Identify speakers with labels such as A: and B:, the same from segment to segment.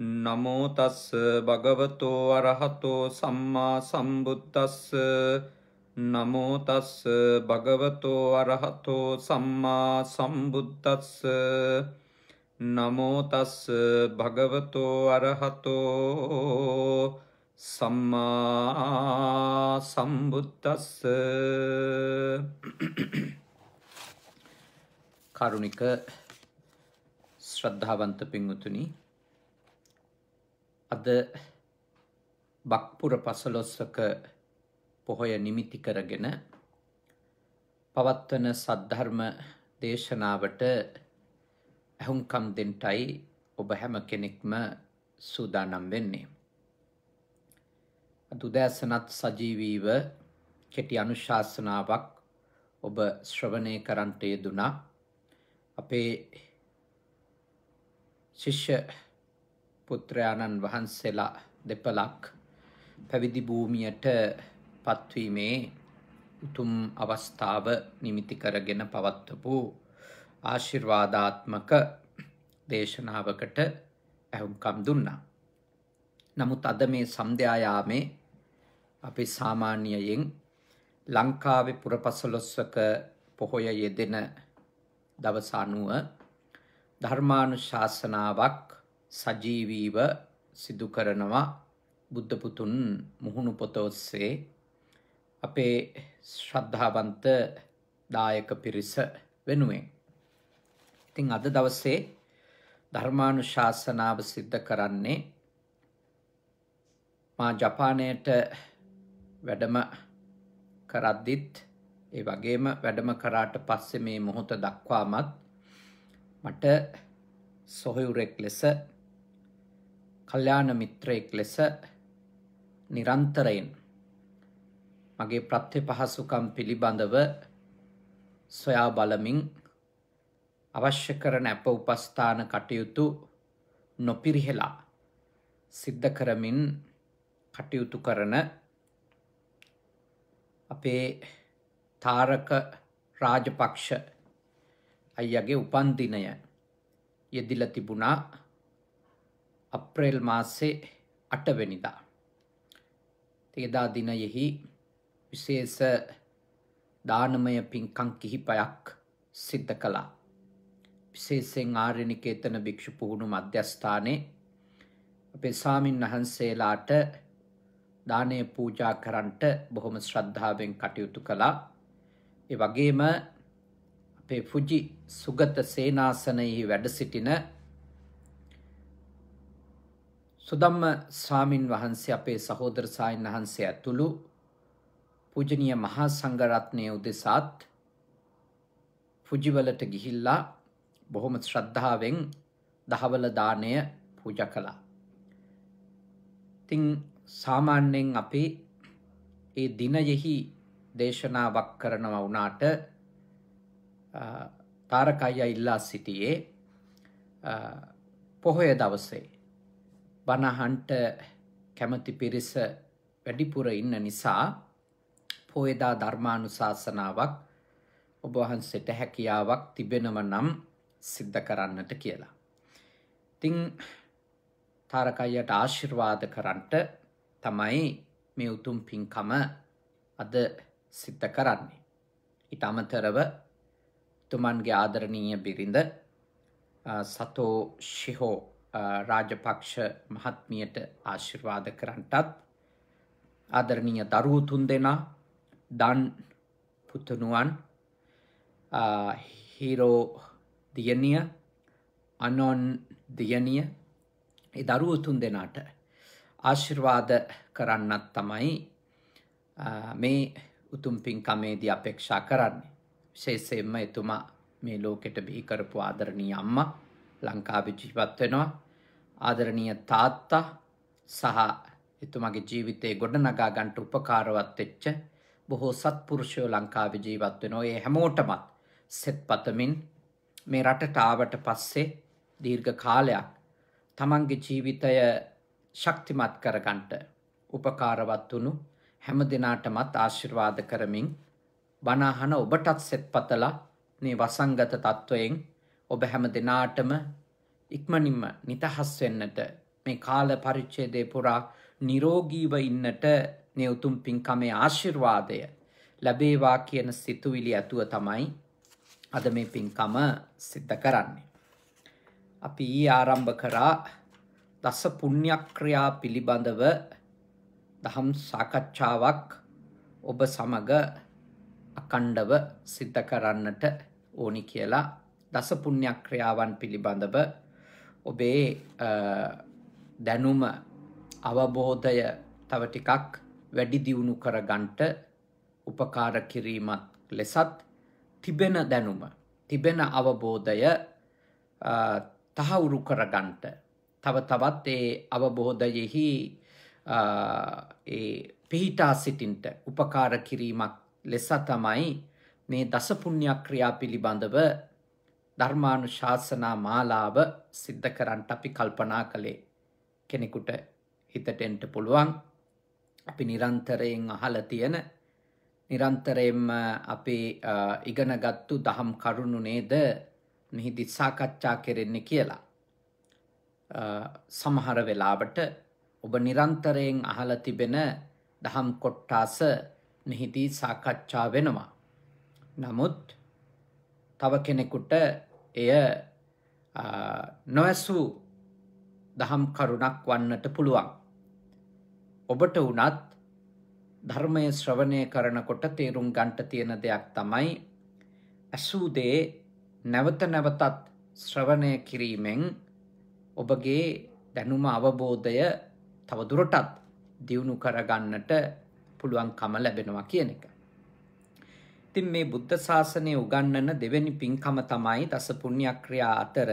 A: නමෝතස්ස භගවතෝ අරහතෝ සම්මා සම්බුද්ධස්ස නමෝතස්ස භගවතෝ අරහතෝ සම්මා සම්බුද්ධස්ස නමෝතස්ස භගවතෝ අරහතෝ සම්මා සම්බුද්ධස්ස කරුණික ශ්‍රද්ධාවන්ත පින්වතුනි අද බක්පුර පසලොස්සක පොහොය නිමිති කරගෙන පවත්වන සද්ධර්ම දේශනාවට ඇහුම්කම් දෙන්ටයි ඔබ හැම කෙනෙක්ම සූදානම් වෙන්නේ. දුදෑසනත් සජීවීව කෙටි අනුශාසනාවක් ඔබ ශ්‍රවණය කරන්ට යෙදුනා අපේ ශිෂ්‍ය පුත්‍රයාණන් වහන්සේලා දෙපලක් පැවිදි භූමියට පත්වීමේ උතුම් අවස්ථාව නිමිති කරගෙන පවත්වපු ආශිර්වාදාත්මක දේශනාවකට ඇහුම්කම් දුන්නා. නමුත් අද මේ සම්ධ්‍යායාමේ අපි සාමාන්‍යයෙන් ලංකාවේ පුරපසළොස්වක පොහොය යෙදෙන දවස අනුව ධර්මානුශාසනාවක් සජීවීව සිදු කරනවා බුද්ධපුතුන් මුහුණු පොත ඔස්සේ අපේ ශ්‍රද්ධාවන්ත දායක පිරිස වෙනුවෙන්. ඉතින් අද දවසේ ධර්මානුශාසනාව සිද්ධ කරන්නේ මා ජපානයට වැඩම කරද්දිත් ඒ වගේම වැඩම කරාට පස්සේ මේ මොහොත දක්වාමත් මට සොහයුරෙක් ලෙස කල්්‍යාන මිත්‍රයෙක් ලෙස නිරන්තරයෙන් මගේ ප්‍රත්‍ය පහසුකම් පිළිබඳව සොයා බලමින් අවශ්‍ය කරන ඇප උපස්ථාන කටයුතු නොපිරිහෙලා සිද්ධ කරමින් කටයුතු කරන අපේ තාරක රාජපක්ෂ අයියගේ උපන්දිනය යෙදිල තිබුණා අප්‍රේල් මාසේ අටවැනිදා. එදා දිනයෙහි විශේෂ දානමය පින්කං කිහිපයක් සිද්ධ කළා. විශේෂෙන් ආර්යනිකේතන භික්ෂු පුහුණු මධ්‍යස්ථානයේ අපේ සාමින් වහන්සේලාට දානය පූජා කරන්ට බොහොම ශ්‍රද්ධාවෙන් කටයුතු කළා. ඒ වගේම අපේ ෆුජි සුගත සේනාසනයෙහි වැඩ සිටින සුදම්ම ස්වාමින් වහන්සේ අපේ සහෝදර සායන් වහන්සේ ඇතුළු පූජනීය මහා සංඝරත්නය උදෙසාත් පුජිවලට ගිහිල්ලා බොහොම ශ්‍රද්ධාවෙන් දහවල දාණය පූජා කළා. ඉතින් සාමාන්‍යයෙන් අපි ඒ දිනයෙහි දේශනාවක් කරනවා වුණාට තාරකය ඉල්ලා සිටියේ පොහොය දවසේ බණහන්ට කැමති පිරිස වැඩිපුර ඉන්න නිසා පොයදා ධර්මානුශාසනාවක් ඔබවහන්සට හැකියාවක් තිබෙනව නම් සිද්ධ කරන්නට කියලා. තිං තාරකයියට ආශිර්වාද කරන්ට තමයි මේ උතුම් පින්කම අද සිද්ධ කරන්නේ. ඉට අමතරව තුමන්ගේ ආදරණීය බිරිඳ සතෝ ශිහෝ රාජපක්ෂ මහත්මියට ආශිර්වාද කරන්නටත් ආදරණීය දරුවෝ තුන් දෙනා දන් පුතණුවන් හීරෝ දියණිය අනොන් දියණිය ඒ දරුවෝ තුන් දෙනාට ආශිර්වාද කරන්නත් තමයි මේ උතුම් පින්කමේදී අපේක්ෂා කරන්නේ විශේෂයෙන්ම එතුමා මේ ලෝකෙට බිහි කරපු ආදරණීය අම්මා ලංකාපිච්චිපත් වෙනවා ආදරණීය තාත්තා සහ එතුමගේ ජීවිතේ ගොඩනගා ගන්නට උපකාරවත් වෙච්ච බොහෝ සත්පුරුෂයෝ ලංකාවේ ජීවත් වෙනවා. ඒ හැමෝටමත් සෙත්පතමින් මේ රටට ආවට පස්සේ දීර්ඝ කාලයක් තමන්ගේ ජීවිතය ශක්තිමත් කරගන්නට උපකාරවත් වුණු හැම දිනාටමත් ආශිර්වාද කරමින් බණ අහන ඔබටත් සෙත්පතලා මේ වසංගත තත්වයෙන් ඔබ හැම දෙනාටම ඉක්මනින්ම නිතහස් වෙන්නට මේ කාල පරිච්ඡේදය පුරා නිරෝගීව ඉන්නට නෙවතුම් පින්කමේ ආශිර්වාදය ලැබේවා කියන සිතුවිලි ඇතුව තමයි අද මේ පින්කම සිද්ධ කරන්නේ. අපි ඊ ආරම්භ කරා දස පුණ්‍යක්‍රියා පිළිබඳව දහම් සාකච්ඡාවක් ඔබ සමග අකණ්ඩව සිද්ධ කරන්නට ඕනි කියලා දසපුුණ්‍යයක් ක්‍රියාවන් පිළිබඳව ඔබේ දැනුම අවබෝධය තව ටිකක් වැඩි දියුණු කර ගන්ට උපකාර කිරීමත් ලෙසත් තිබෙන දැනුම තිබෙන අවබෝධය තහවුරු කරගන්ට තව තවත් ඒ අවබෝධයෙහි පිහිටා සිටින්ට උපකාර කිරීමක් ලෙස තමයි මේ දසපුුණ්‍යක්‍රියා පිළිබඳව ධර්මානු ශාසනා මාලාව සිද්ධ කරන්ට අපි කල්පනා කළේ කෙනෙකුට හිතටෙන්ට පුළුවන් අපි නිරන්තරයෙන් අහල තියෙන නිරන්තරයෙන්ම අපි ඉගෙනගත්තු දහම් කරුණු නේද මෙහිදි සාකච්ඡා කෙරෙන්නේ කියලා. සමහර වෙලාවට ඔබ නිරන්තරයෙන් අහල තිබෙන දහම් කොට්ටාස මෙහිදී සාකච්ඡා වෙනවා. නමුත් තව කෙනෙකුට එය නොඇසූ දහම් කරුණක් වන්නට පුළුවන්. ඔබට වනත් ධර්මය ශ්‍රවණය කරනකොට තේරුම් ගන්ට තියෙන දෙයක් තමයි ඇසූදේ නැවත නැවතත් ශ්‍රවණය කිරීමෙන් ඔබගේ දැනුම අවබෝධය තවදුරටත් දියුණු කරගන්නට පුළුවන්කම ලැබෙනවා කියන එක. ඉතින් මේ බුද්ධ ශාසනය උගන්නන දෙවැනි පින්කම තමයි දස පුණ්‍යක්‍රියා අතර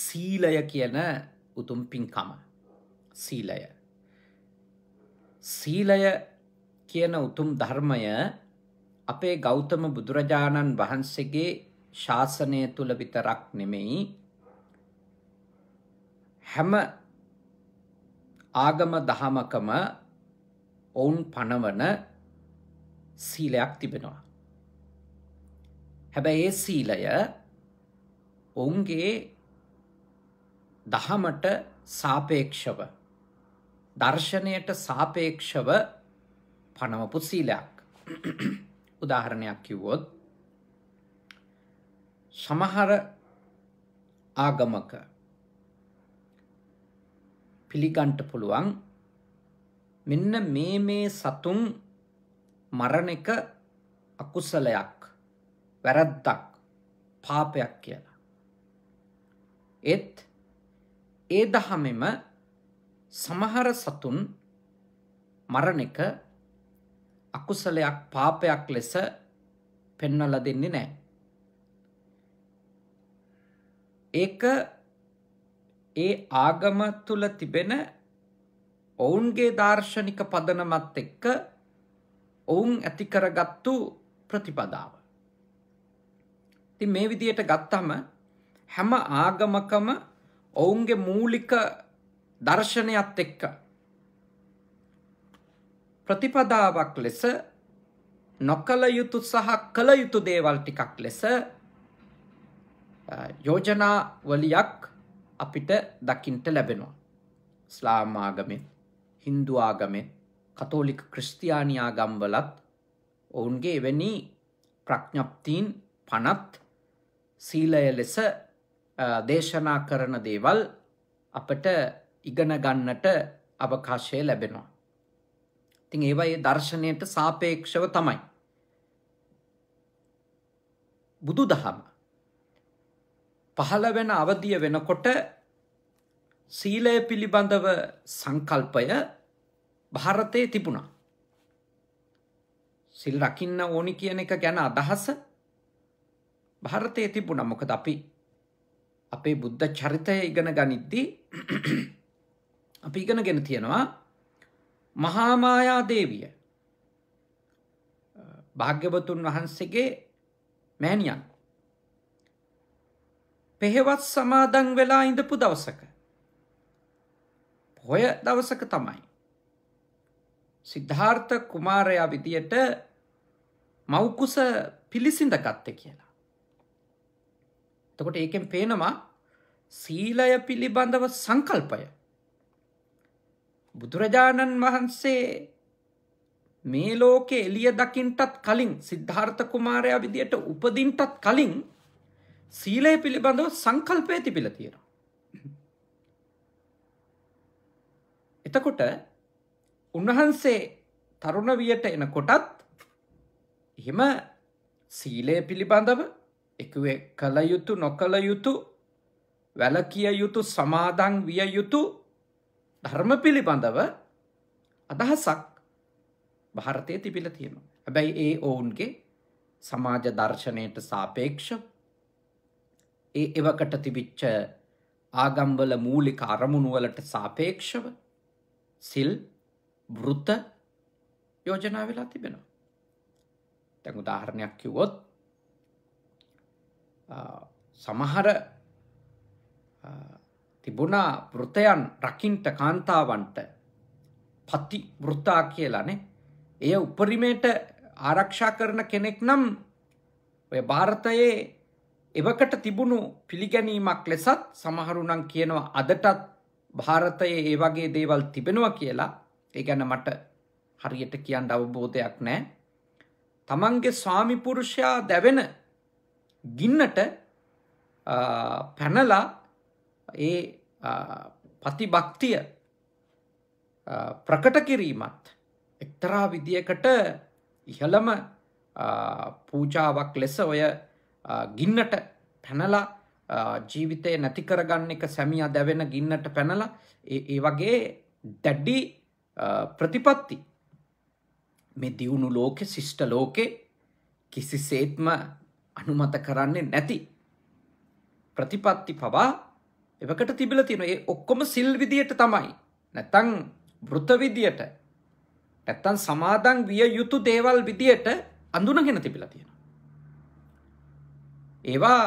A: සීලය කියන උතුම් පින්කම. සීලය. සීලය කියන උතුම් ධර්මය අපේ ගෞතම බුදුරජාණන් වහන්සේගේ ශාසනය තුළ විතරක් නෙමෙයි හැම ආගම දහමකම ඔවුන් පනවන සීලයක් තිබෙනවා. හැබැයි ඒ සීලය ඔවුන්ගේ දහමට සාපේක්ෂව දර්ශනයට සාපේක්ෂව පනවපු සීලයක් උදාහරණයක් කිව්වොත් සමහර ආගමක පිළිගන්ට පුළුවන් මෙන්න මේ මේ සතුන් මරණ එක අකුසලයක් වැරද්දක් පාපයක් කියලා. එත් ඒ දහමෙම සමහර සතුන් මරණක අකුසලයක් පාපයක් ලෙස පෙන්වල දෙන්නේ නෑ. ඒක ඒ ආගම තුළ තිබෙන ඔවුන්ගේ දාර්ශනික පදනමත් එක්ක ඔවුන් ඇතිකරගත්තු ප්‍රතිපදාව. ඉතින් මේ විදියට ගත්තම හැම ආගමකම ඔවුන්ගේ මූලික දර්ශනයත් එක්ක ප්‍රතිපදාවක් ලෙස නොකළ යුතු සහ කළ යුතු දේවල් ටිකක් ලෙස යෝජනා වලියක් අපිට දකිින්ට ලැබෙනවා. ස්ලාම් ආගමෙන් හින්දු ආගමෙන් කතෝලික ක්‍රස්තියානි ආගම්වලත් ඔවුන්ගේ එවැනි ප්‍රඥප්තිීන් පනත් සීලය ලෙස දේශනා කරන දේවල් අපට ඉගෙන ගන්නට අවකාශය ලැබෙනවා. ඉතින් ඒවා ඒ දර්ශනයට සාපේක්ෂව තමයි. බුදු දහම පහළ වෙන අවධිය වෙනකොට සීලය පිළිබඳව සංකල්පය ಭಾರතයේ තිබුණා. සිල් රකින්න ඕනි කියන එක ගැන අදහස භාරතය තිබුණ මොකද අපි අපේ බුද්ධ චරිතය ඉගෙන ගනිද්දී අපි ඉගෙන ගෙන තියෙනවා මහාමායා දේවිය භාග්‍යවතුන් වහන්සේගේ මෑණියන් පෙහෙවත් සමාදන් වෙලා ඉඳපු දවසක පොය දවසක තමයි සිද්ධාර්ථ කුමාරයා විදියට මෞකුස පිළිසිඳ ගත්ත කියලා තකොට ඒකෙන් පේනවා සීලය පිළිබඳව සංකල්පය බුදුරජාණන් වහන්සේ මේ ලෝකෙ එළිය දකිින්ටත් කලින් සිද්ධාර්ථ කුමාරයා විදියට උපදින්ටත් කලින් සීලය පිළිබඳව සංකල්පය තිබිල තියෙන. එතකොට උන්වහන්සේ තරුණ වියට එනකොටත් එහෙම සීලය පිළිබඳව එකේ කළ යුතු නොකළ යුතු වැලකිය යුතු සමාදන් විය යුතු ධර්ම පිළිබඳව අදහසක් භාරතය තිබිල තියෙනවා. හැබැයි ඒ ඔවුන්ගේ සමාජ දර්ශනයට සාපේක්ෂ ඒ එවකට තිබිච්ච ආගම්වල මූලික අරමුණුවලට සාපේක්ෂව සිල් වෘත යෝජනා වෙලා තිබෙනවා. දැන් උදාහරණයක් කිව්වොත් සමහර තිබුණා වෘතයන් රකින්ට කාන්තාවන්ට පති වෘතා කියලානේ එය උපරිමයට ආරක්ෂා කරන කෙනෙක් නම් ඔය භාරතයේ එවකට තිබුණු පිළිගැනීමක් ලෙසත් සමහරුනම් කියනවා අදටත් භාරතයේ ඒ වගේ දේවල් තිබෙනවා කියලා ඒ ගැන මට හරියට කියන්න අවබෝධයක් නෑ තමන්ගේ ස්වාමිපුරුෂයා දැවෙන ගින්නට පැනලා ඒ පතිභක්තිය ප්‍රකට කිරීමත් එක්තරා විදියකට ඉහළම පූජාවක් ලෙස ඔය ගින්නට පැනලා ජීවිතය නැතිකරගන්න එක සැමිය දැවෙන ගින්නට පැනලා ඒ වගේ දැඩ්ඩි ප්‍රතිපත්ති මේ දියුණු ලෝකෙ ශිෂ්ට ලෝකෙ කිසිසේත්ම අනුමත කරන්නේ නැති ප්‍රතිපත්ති පවා එවකට තිබිල තියෙන ඒ ඔක්කොම සිල් විදියට තමයි නැතන් වෘත විදියට නැත්තන් සමාදන් විය යුතු දේවල් විදියට අඳුනගෙන තිබිලා තියෙනවා. ඒවා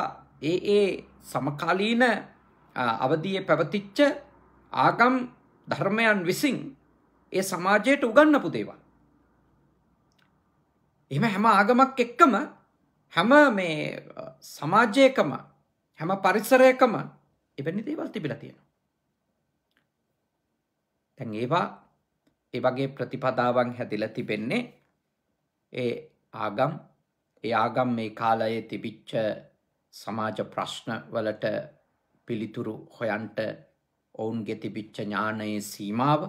A: ඒ ඒ සමකාලීන අවධියේ පැවතිච්ච ආගම් ධර්මයන් විසින් ඒ සමාජයට උගන්නපු දේවල්. එහෙම හැම ආගමක් එක්කම හැම මේ සමාජයකම හැම පරිසරයකම එවැනි දේවල් තිබිලා තියෙනවා. දැන් ඒවා ඒ වගේ ප්‍රතිපදාවන් හැදිලා තිබෙන්නේ ඒ ආගම් ඒ ආගම් මේ කාලයේ තිබිච්ච සමාජ ප්‍රශ්න වලට පිළිතුරු හොයන්ට ඔවුන්ගේ තිබිච්ච ඥානයේ සීමාව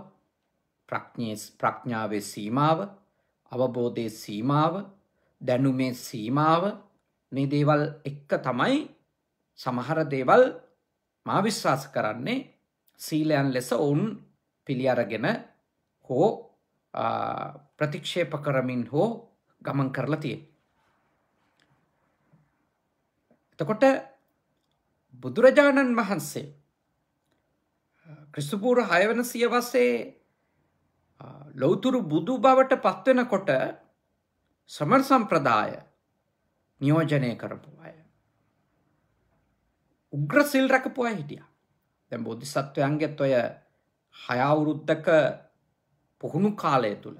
A: ප්‍රඥාවේ සීමාව අවබෝධයේ සීමාව දැනුමේ සීමාව මේ දේවල් එක්ක තමයි සමහර දේවල් මා විශ්වාස කරන්නේ සීලයන් ලෙස ඔවුන් පිළි අරගෙන හෝ ප්‍රතික්ෂේප කරමින් හෝ ගමන් කරලා තිය. එතකොට බුදුරජාණන් වහන්සේ ක්‍රිස්තුපූර හයවන සියවසේ ලොවතුරු බුදු බවට පත්වෙනකොට සමර් සම්ප්‍රදාය නියෝජනය කරපු අය. උග්‍ර සිල් රැකපු අය හිටිය. දැ බෝධි සත්වයන්ගෙත් ඔය හයවුරුද්ධක පුහුණු කාලය තුළ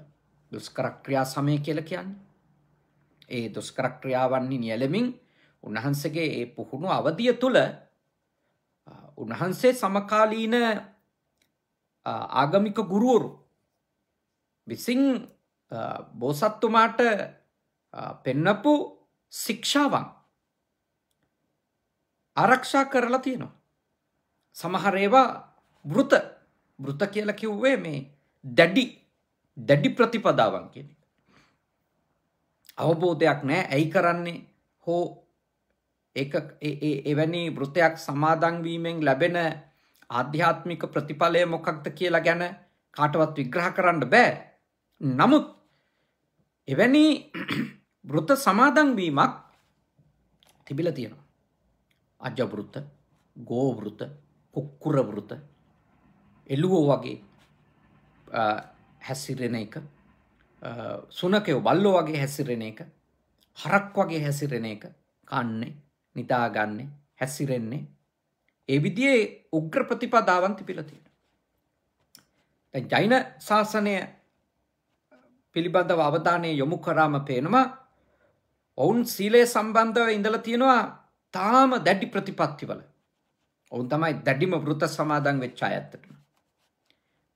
A: දුස්කරක්‍රියා සමය කියල කියන්න. ඒ දුස්කරක්‍රියාවන්නේ නියලමින් උන්වහන්සගේ ඒ පුහුණු අවධිය තුළ උන්වහන්සේ සමකාලීන ආගමික ගුරුවරු විසින් බෝසත්තුමාට පෙන්නපු ශික්ෂාවන් ආරක්ෂා කරලා තියෙනවා. සමහර ඒවා වෘත වෘත කියලා කිව්වේ මේ දැඩි දැඩි ප්‍රතිපදාවන් කියන එක. අවබෝධයක් නැහැ ඇයි කරන්නේ හෝ ඒක එවැනි වෘතයක් සමාදන් වීමෙන් ලැබෙන ආධ්‍යාත්මික ප්‍රතිඵලය මොකක්ද කියලා ගැන කාටවත් විග්‍රහ කරන්න බෑ. නමුත් එවැනි බෘත්ත සමාදන්වීමක් තිබිල තියෙනවා. අජ්‍යවෘත්ත ගෝවෘත කුක්කුරවෘත එලුවෝ වගේ හැසිරෙන එක සුනකයෝ බල්ලෝ වගේ හැසිරෙන එක හරක් වගේ හැසිරෙන එක කන්නේ නිතාගන්නේ හැසිරෙන්නේ එවිදියේ උග්‍ර ප්‍රතිපදාවන් තිබිල තියෙන. ජෛන ශාසනය පිළිබඳව අවධානය යොමු කරාම පේනවා ඔවුන් සීලය සම්බන්ධව ඉඳලා තියෙනවා තාම දැඩි ප්‍රතිපත්තිවල ඔවුන් තමයි දැඩිම වෘත සමාදන් වෙච්ච අයත්තට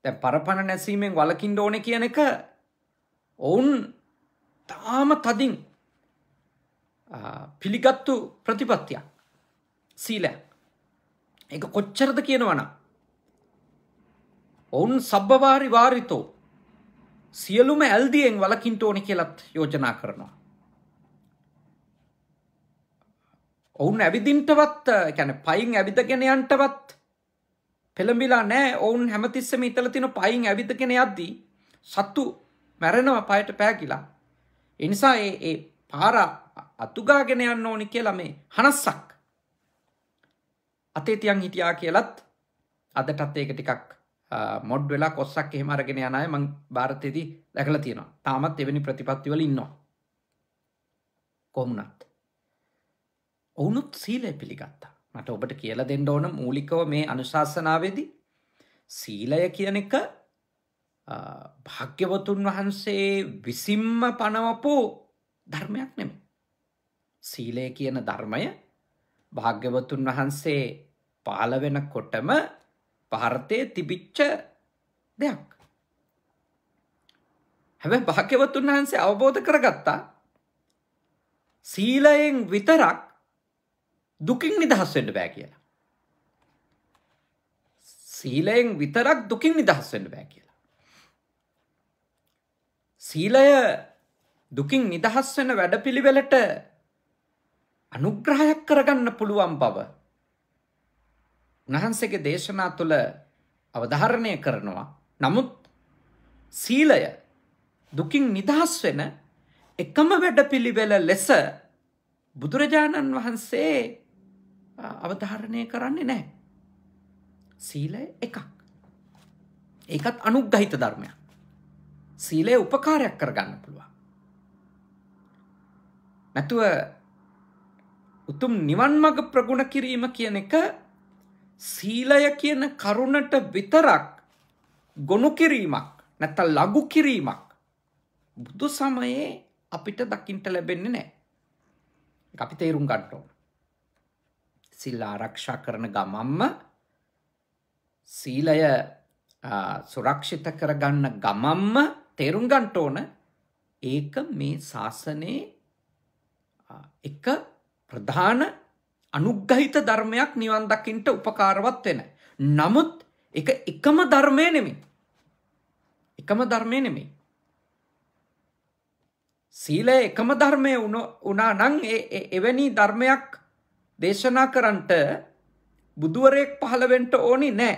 A: දැන් පරපණ නැසීමෙන් වලකින්න ඕනේ කියන එක ඔවුන් තාම තදින් පිළිගත්තු ප්‍රතිපත්තියක් සීලය ඒක කොච්චරද කියනවනම් ඔවුන් සබ්බවාරි වාරිතෝ සියලුම ඇල්දියෙන් වලකින්ට ඕනි කියලත් යෝජනා කරනවා. ඔවුන් ඇවිදින්ටවත් ැන පයින් ඇවිදගෙනයන්ටවත් පෙළඹිලා නෑ ඔවුන් හැමතිස්සම ඉතල තින පයින් ඇවිදගෙන යද්දී සත්තු මැරෙනව පයට පෑකිලා. එනිසා ඒ පාර අතුගාගෙන යන්න ඕනි කියලා මේ හනස්සක් අතේ තියන් හිටියා කියලත් අදටත් ඒක ටිකක් මොඩ් වෙලා කොස්සක් එහෙම අරගෙන යනය මං භාරතයේදී දැකල තියෙනවා තාමත් එවැනි ප්‍රතිපත්තිවල ඉන්නවා කොමුණත් ඔවුනුත් සීලය පිළිගත්තා මට ඔබට කියල දෙන්න ඕන මූලිකව මේ අනුශාසනාවේදී සීලය කියන එක භාග්‍යවතුන් වහන්සේ විසිම්ම පනවපු ධර්මයක් නෙම සීලය කියන ධර්මය භාග්‍යවතුන් වහන්සේ පාලවෙන කොටම පාර්තය තිබිච්ච දෙයක්. හැබැ භාක්‍යවතුන් වහන්සේ අවබෝධ කරගත්තා සීලයෙන් විතරක් දුකින් නිදහස්වෙන්ට බෑ කියලා. සීලයෙන් විතරක් දුකින් නිදහස්වෙන්ට බෑ කියලා. සීලය දුකින් නිදහස් වෙන වැඩපිළිවෙලට අනුග්‍රහයක් කරගන්න පුළුවන් බව උන්වහන්සේගේ දේශනා තුළ අවධාරණය කරනවා. නමුත් සීලය දුකින් නිදහස් වෙන එකම වැඩපිළිවෙල ලෙස බුදුරජාණන් වහන්සේ අවධාරණය කරන්නේ නැහැ. සීලය එකක්. ඒකත් අනුග්‍රහිත ධර්මයක්. සීලය උපකාරයක් කරගන්න පුළුවන්. නැතුව උතුම් නිවන් මඟ ප්‍රගුණ කිරීම කියන එක සීලය කියන කරුණට විතරක් ගොුණු කිරීමක් නැත ලගු කිරීමක් බුදු සමයේ අපිට දකිින්ට ලැබෙන්නේ නෑ අපි තේරුම් ගට්ටෝ සිල්ලා රක්ෂා කරන ගමම්ම සීලය සුරක්ෂිත කරගන්න ගමම්ම තේරුම් ගන්ට ඕන ඒක මේ ශාසනයේ එක ප්‍රධාන අනුග්ගහිත ධර්මයක් නිවන් දකින්ට උපකාරවත් වෙන. නමුත් එක එකම ධර්මය නෙමේ. එකම ධර්මය නෙමේ. සීලය එකම ධර්මය වුණා නං එවැනි ධර්මයක් දේශනා කරන්ට බුදුවරයෙක් පහළවෙන්ට ඕනි නෑ.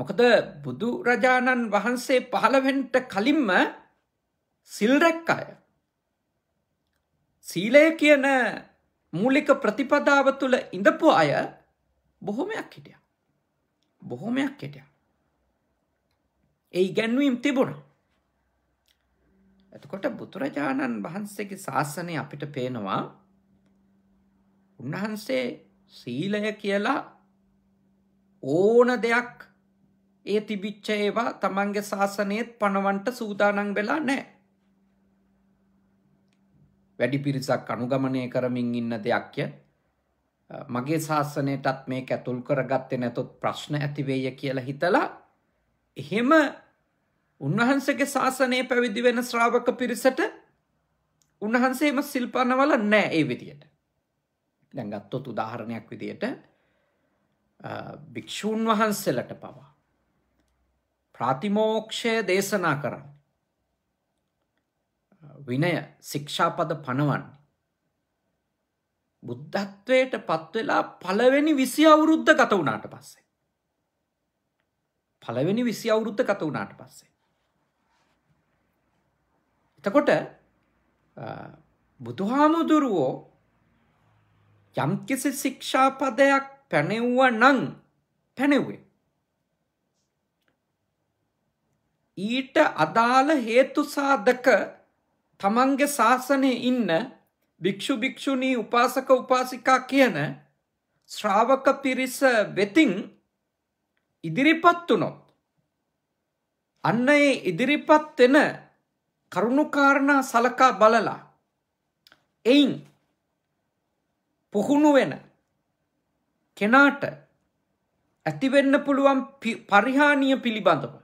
A: මොකද බුදුරජාණන් වහන්සේ පහළවෙන්ට කලින්ම සිල්රැක් අය. සීලය කියන මූලික ප්‍රතිපදාව තුළ ඉඳපු අය බොහොමයක් හිටිය. බොහොමයක් හිටිය. ඒ ගැන්වීම් තිබුණ. ඇතකොට බුදුරජාණන් වහන්සේගේ ශාසනය අපිට පේනවා උන්වහන්සේ සීලය කියලා ඕන දෙයක් ඒ තිබිච්ච ඒවා තමන්ගේ ශාසනයත් පණවන්ට සූදානන් වෙලා නෑ වැඩි පිරිසක් අනුගමනය කරමින් ඉන්න දෙයක්ය. මගේ ශාසනයටත් මේ ඇතුල් කරගත්තේ නැතොත් ප්‍රශ්න ඇතිවේය කියලා හිතලා එහෙම උන්වහන්සගේ ශාසනය පැවිදි වෙන ශ්‍රාවක පිරිසට උන්වහන්සේම සිල්පනවල නෑ ඒ විදියට. දැන්ගත්තොත් උදාහරණයක් විදියට භික්‍ෂූන් වහන්සලට පවා. ප්‍රාතිමෝක්ෂය දේශනා කරන්න. විනය ශික්ෂාපද පනවන්නේ. බුද්ධත්වයට පත්වෙලා පළවෙනි විසි අවුරුද්ධ ගත වුණාට පස්සේ. පළවෙනි විසි අවුරුද්ධ ගත වුණාට පස්සේ. එතකොට බුදුහාමුදුරුවෝ යම්කිසි ශික්ෂාපදයක් පැනෙව්ව නං පැනෙව්වේ. ඊට අදාළ හේතු සාධක තමන්ගේ ශාසනය ඉන්න භික්‍ෂු භික්‍ෂුණී උපාසක උපාසිකා කියන ශ්‍රාවක පිරිස වෙතින් ඉදිරිපත් වුනොත්. අන්න ඒ ඉදිරිපත් වෙන කරුණුකාරණා සලකා බලලා එයින් පුහුණු වෙන කෙනාට ඇතිවෙන්න පුළුවන් පරිහානිය පිළිබඳව.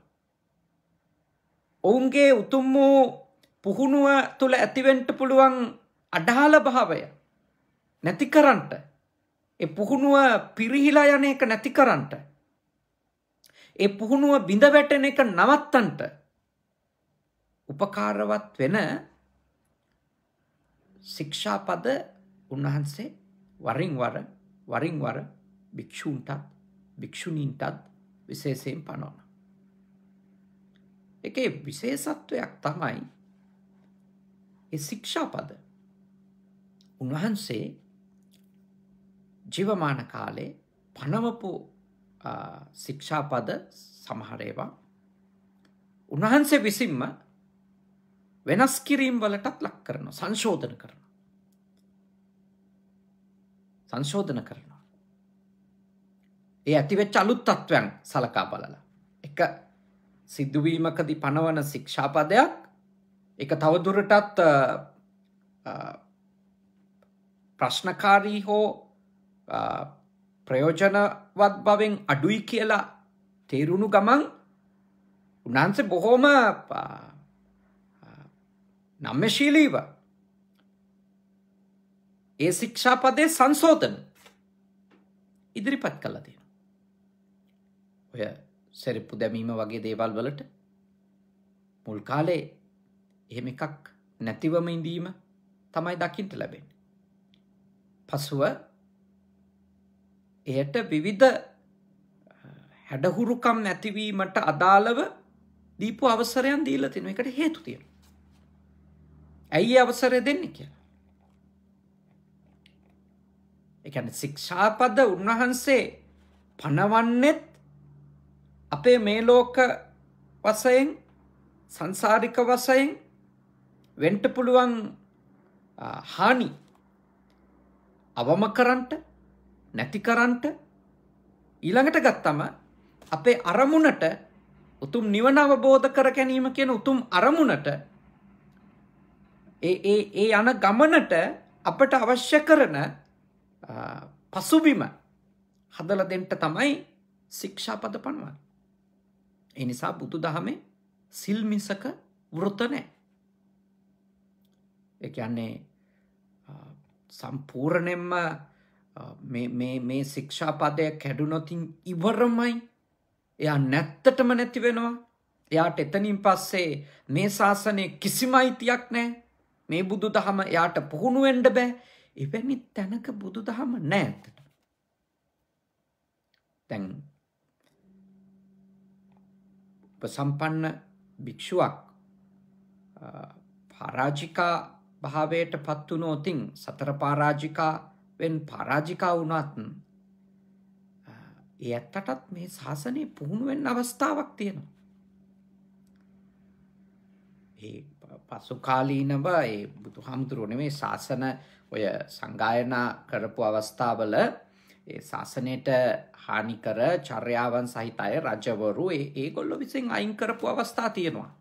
A: ඔවුන්ගේ උතුම් වූ පුහුණුව තුළ ඇතිවෙන්ට පුළුවන් අඩාල භාවය නැති කරන්ට ඒ පුහුණුව පිරිහිලා යන එක නැති කරන්ට ඒ පුහුණුව බිඳ වැටෙන එක නවත්තන්ට උපකාරවත් වෙන ශික්ෂාපද උන්වහන්සේ වරින් වර වරින් වර භික්ෂූන්ටත් භික්ෂුණීන්ටත් විශේෂයෙන් පනවන. එකේ විශේෂත්වයක් තමයි ශික්ෂාපද උන්වහන්සේ ජීවමාන කාලේ පනවපු ශික්ෂාපද සමහරේවා උන්වහන්සේ විසින්ම වෙනස් කිරීම් වලටත් ලක් කරන සංශෝධන කරන සංශෝධන කරනවා ඒ ඇතිවෙච් අලුත් තත්ත්වයන් සලකා බලලා එක සිදුවීමකදි පනවන ශික්ෂාපදයක් එක තවදුරටත් ප්‍රශ්නකාරී හෝ ප්‍රයෝජනවත් බවෙන් අඩුයි කියලා තේරුණු ගමන් උනාන්සේ බොහෝම නම්මශීලීව ඒ ශික්ෂාපදය සංසෝධන ඉදිරිපත් කලා තියෙන. ඔය සෙරිප්පු දැමීම වගේ දේවල් වලට මුල් කාලේ එහෙම එකක් නැතිවම ඉඳීම තමයි දකිින්ට ලැබෙන්. පසුව එයට විවිධ හැඩහුරුකම් නැතිවීමට අදාළව දීපු අවසරයන් දීල තින එකට හේතු තියෙන. ඇයි අවසරය දෙන්න කියලා. එකන ශික්ෂාපද උන්වහන්සේ පනවන්නෙත් අපේ මේ ලෝක වසයෙන් සංසාරික වසයෙන් වෙන්ට පුළුවන් හානි අවම කරන්ට නැති කරන්ට ඊළඟට ගත්තම අපේ අරමුණට උතුම් නිවන අවබෝධ කර ගැනීම කියන උතුම් අරමුණට ඒ ඒ ඒ යන ගමනට අපට අවශ්‍ය කරන පසුබිම හදලා දෙන්න තමයි ශික්ෂාපද පනවන්නේ. ඒ නිසා බුදුදහමේ සිල් මිසක වෘත නැහැ. එකන්නේ සම්පූර්ණයෙන්ම මේ ශික්ෂාපදය කැඩුනොතින් ඉවරමයි එයා නැත්තටම නැතිවෙනවා එයාට එතනින් පස්සේ මේ ශාසනය කිසිම අයිතියක් නෑ මේ බුදු දහම එයාට පුහුණුවෙන්ඩ බෑ එවැනි තැනක බුදු දහම නෑතට තැන් උපසම්පන්න භික්ෂුවක් පරාජිකා භාවයට පත්වනෝතින් සතර පාරාජිකාවෙන් පරාජිකා වුණත් ඒ ඇත්තටත් මේ ශාසනය පුහුණුවෙන් අවස්ථාවක් තියෙනවා. ඒ පසුකාලීනව ඒ බුදු හමුදුරුවන මේ ශාසන ඔය සංගායනා කරපු අවස්ථාවල ඒ ශාසනයට හානිකර චර්යාවන් සහිත අය රජවරු ඒ ඒගොල්ලො විසින් අයින් කරපු අවස්ථා තියෙනවා.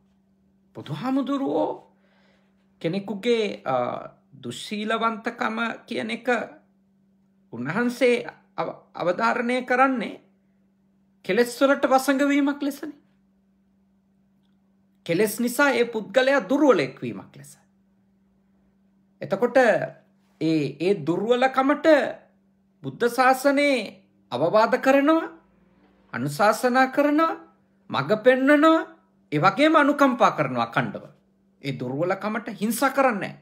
A: බුදු හාමුදුරුවෝ කෙනෙකුගේ දුශීලවන්තකම කියන එක උන්වහන්සේ අවධාරණය කරන්නේ කෙලෙස්වලට වසඟවීමක් ලෙසන කෙලෙස් නිසා ඒ පුද්ගලයා දුරුවලෙක්වීමක් ලෙස එතකොට ඒ ඒ දුර්වලකමට බුද්ධ ශාසනයේ අවවාද කරනවා අනුශාසනා කරනවා මඟ පෙන්නනවා ඒ වගේම අනුකම්පා කරනවා කණ්ඩව ඒ දුර්වලකමට හිංසා කරන්නේ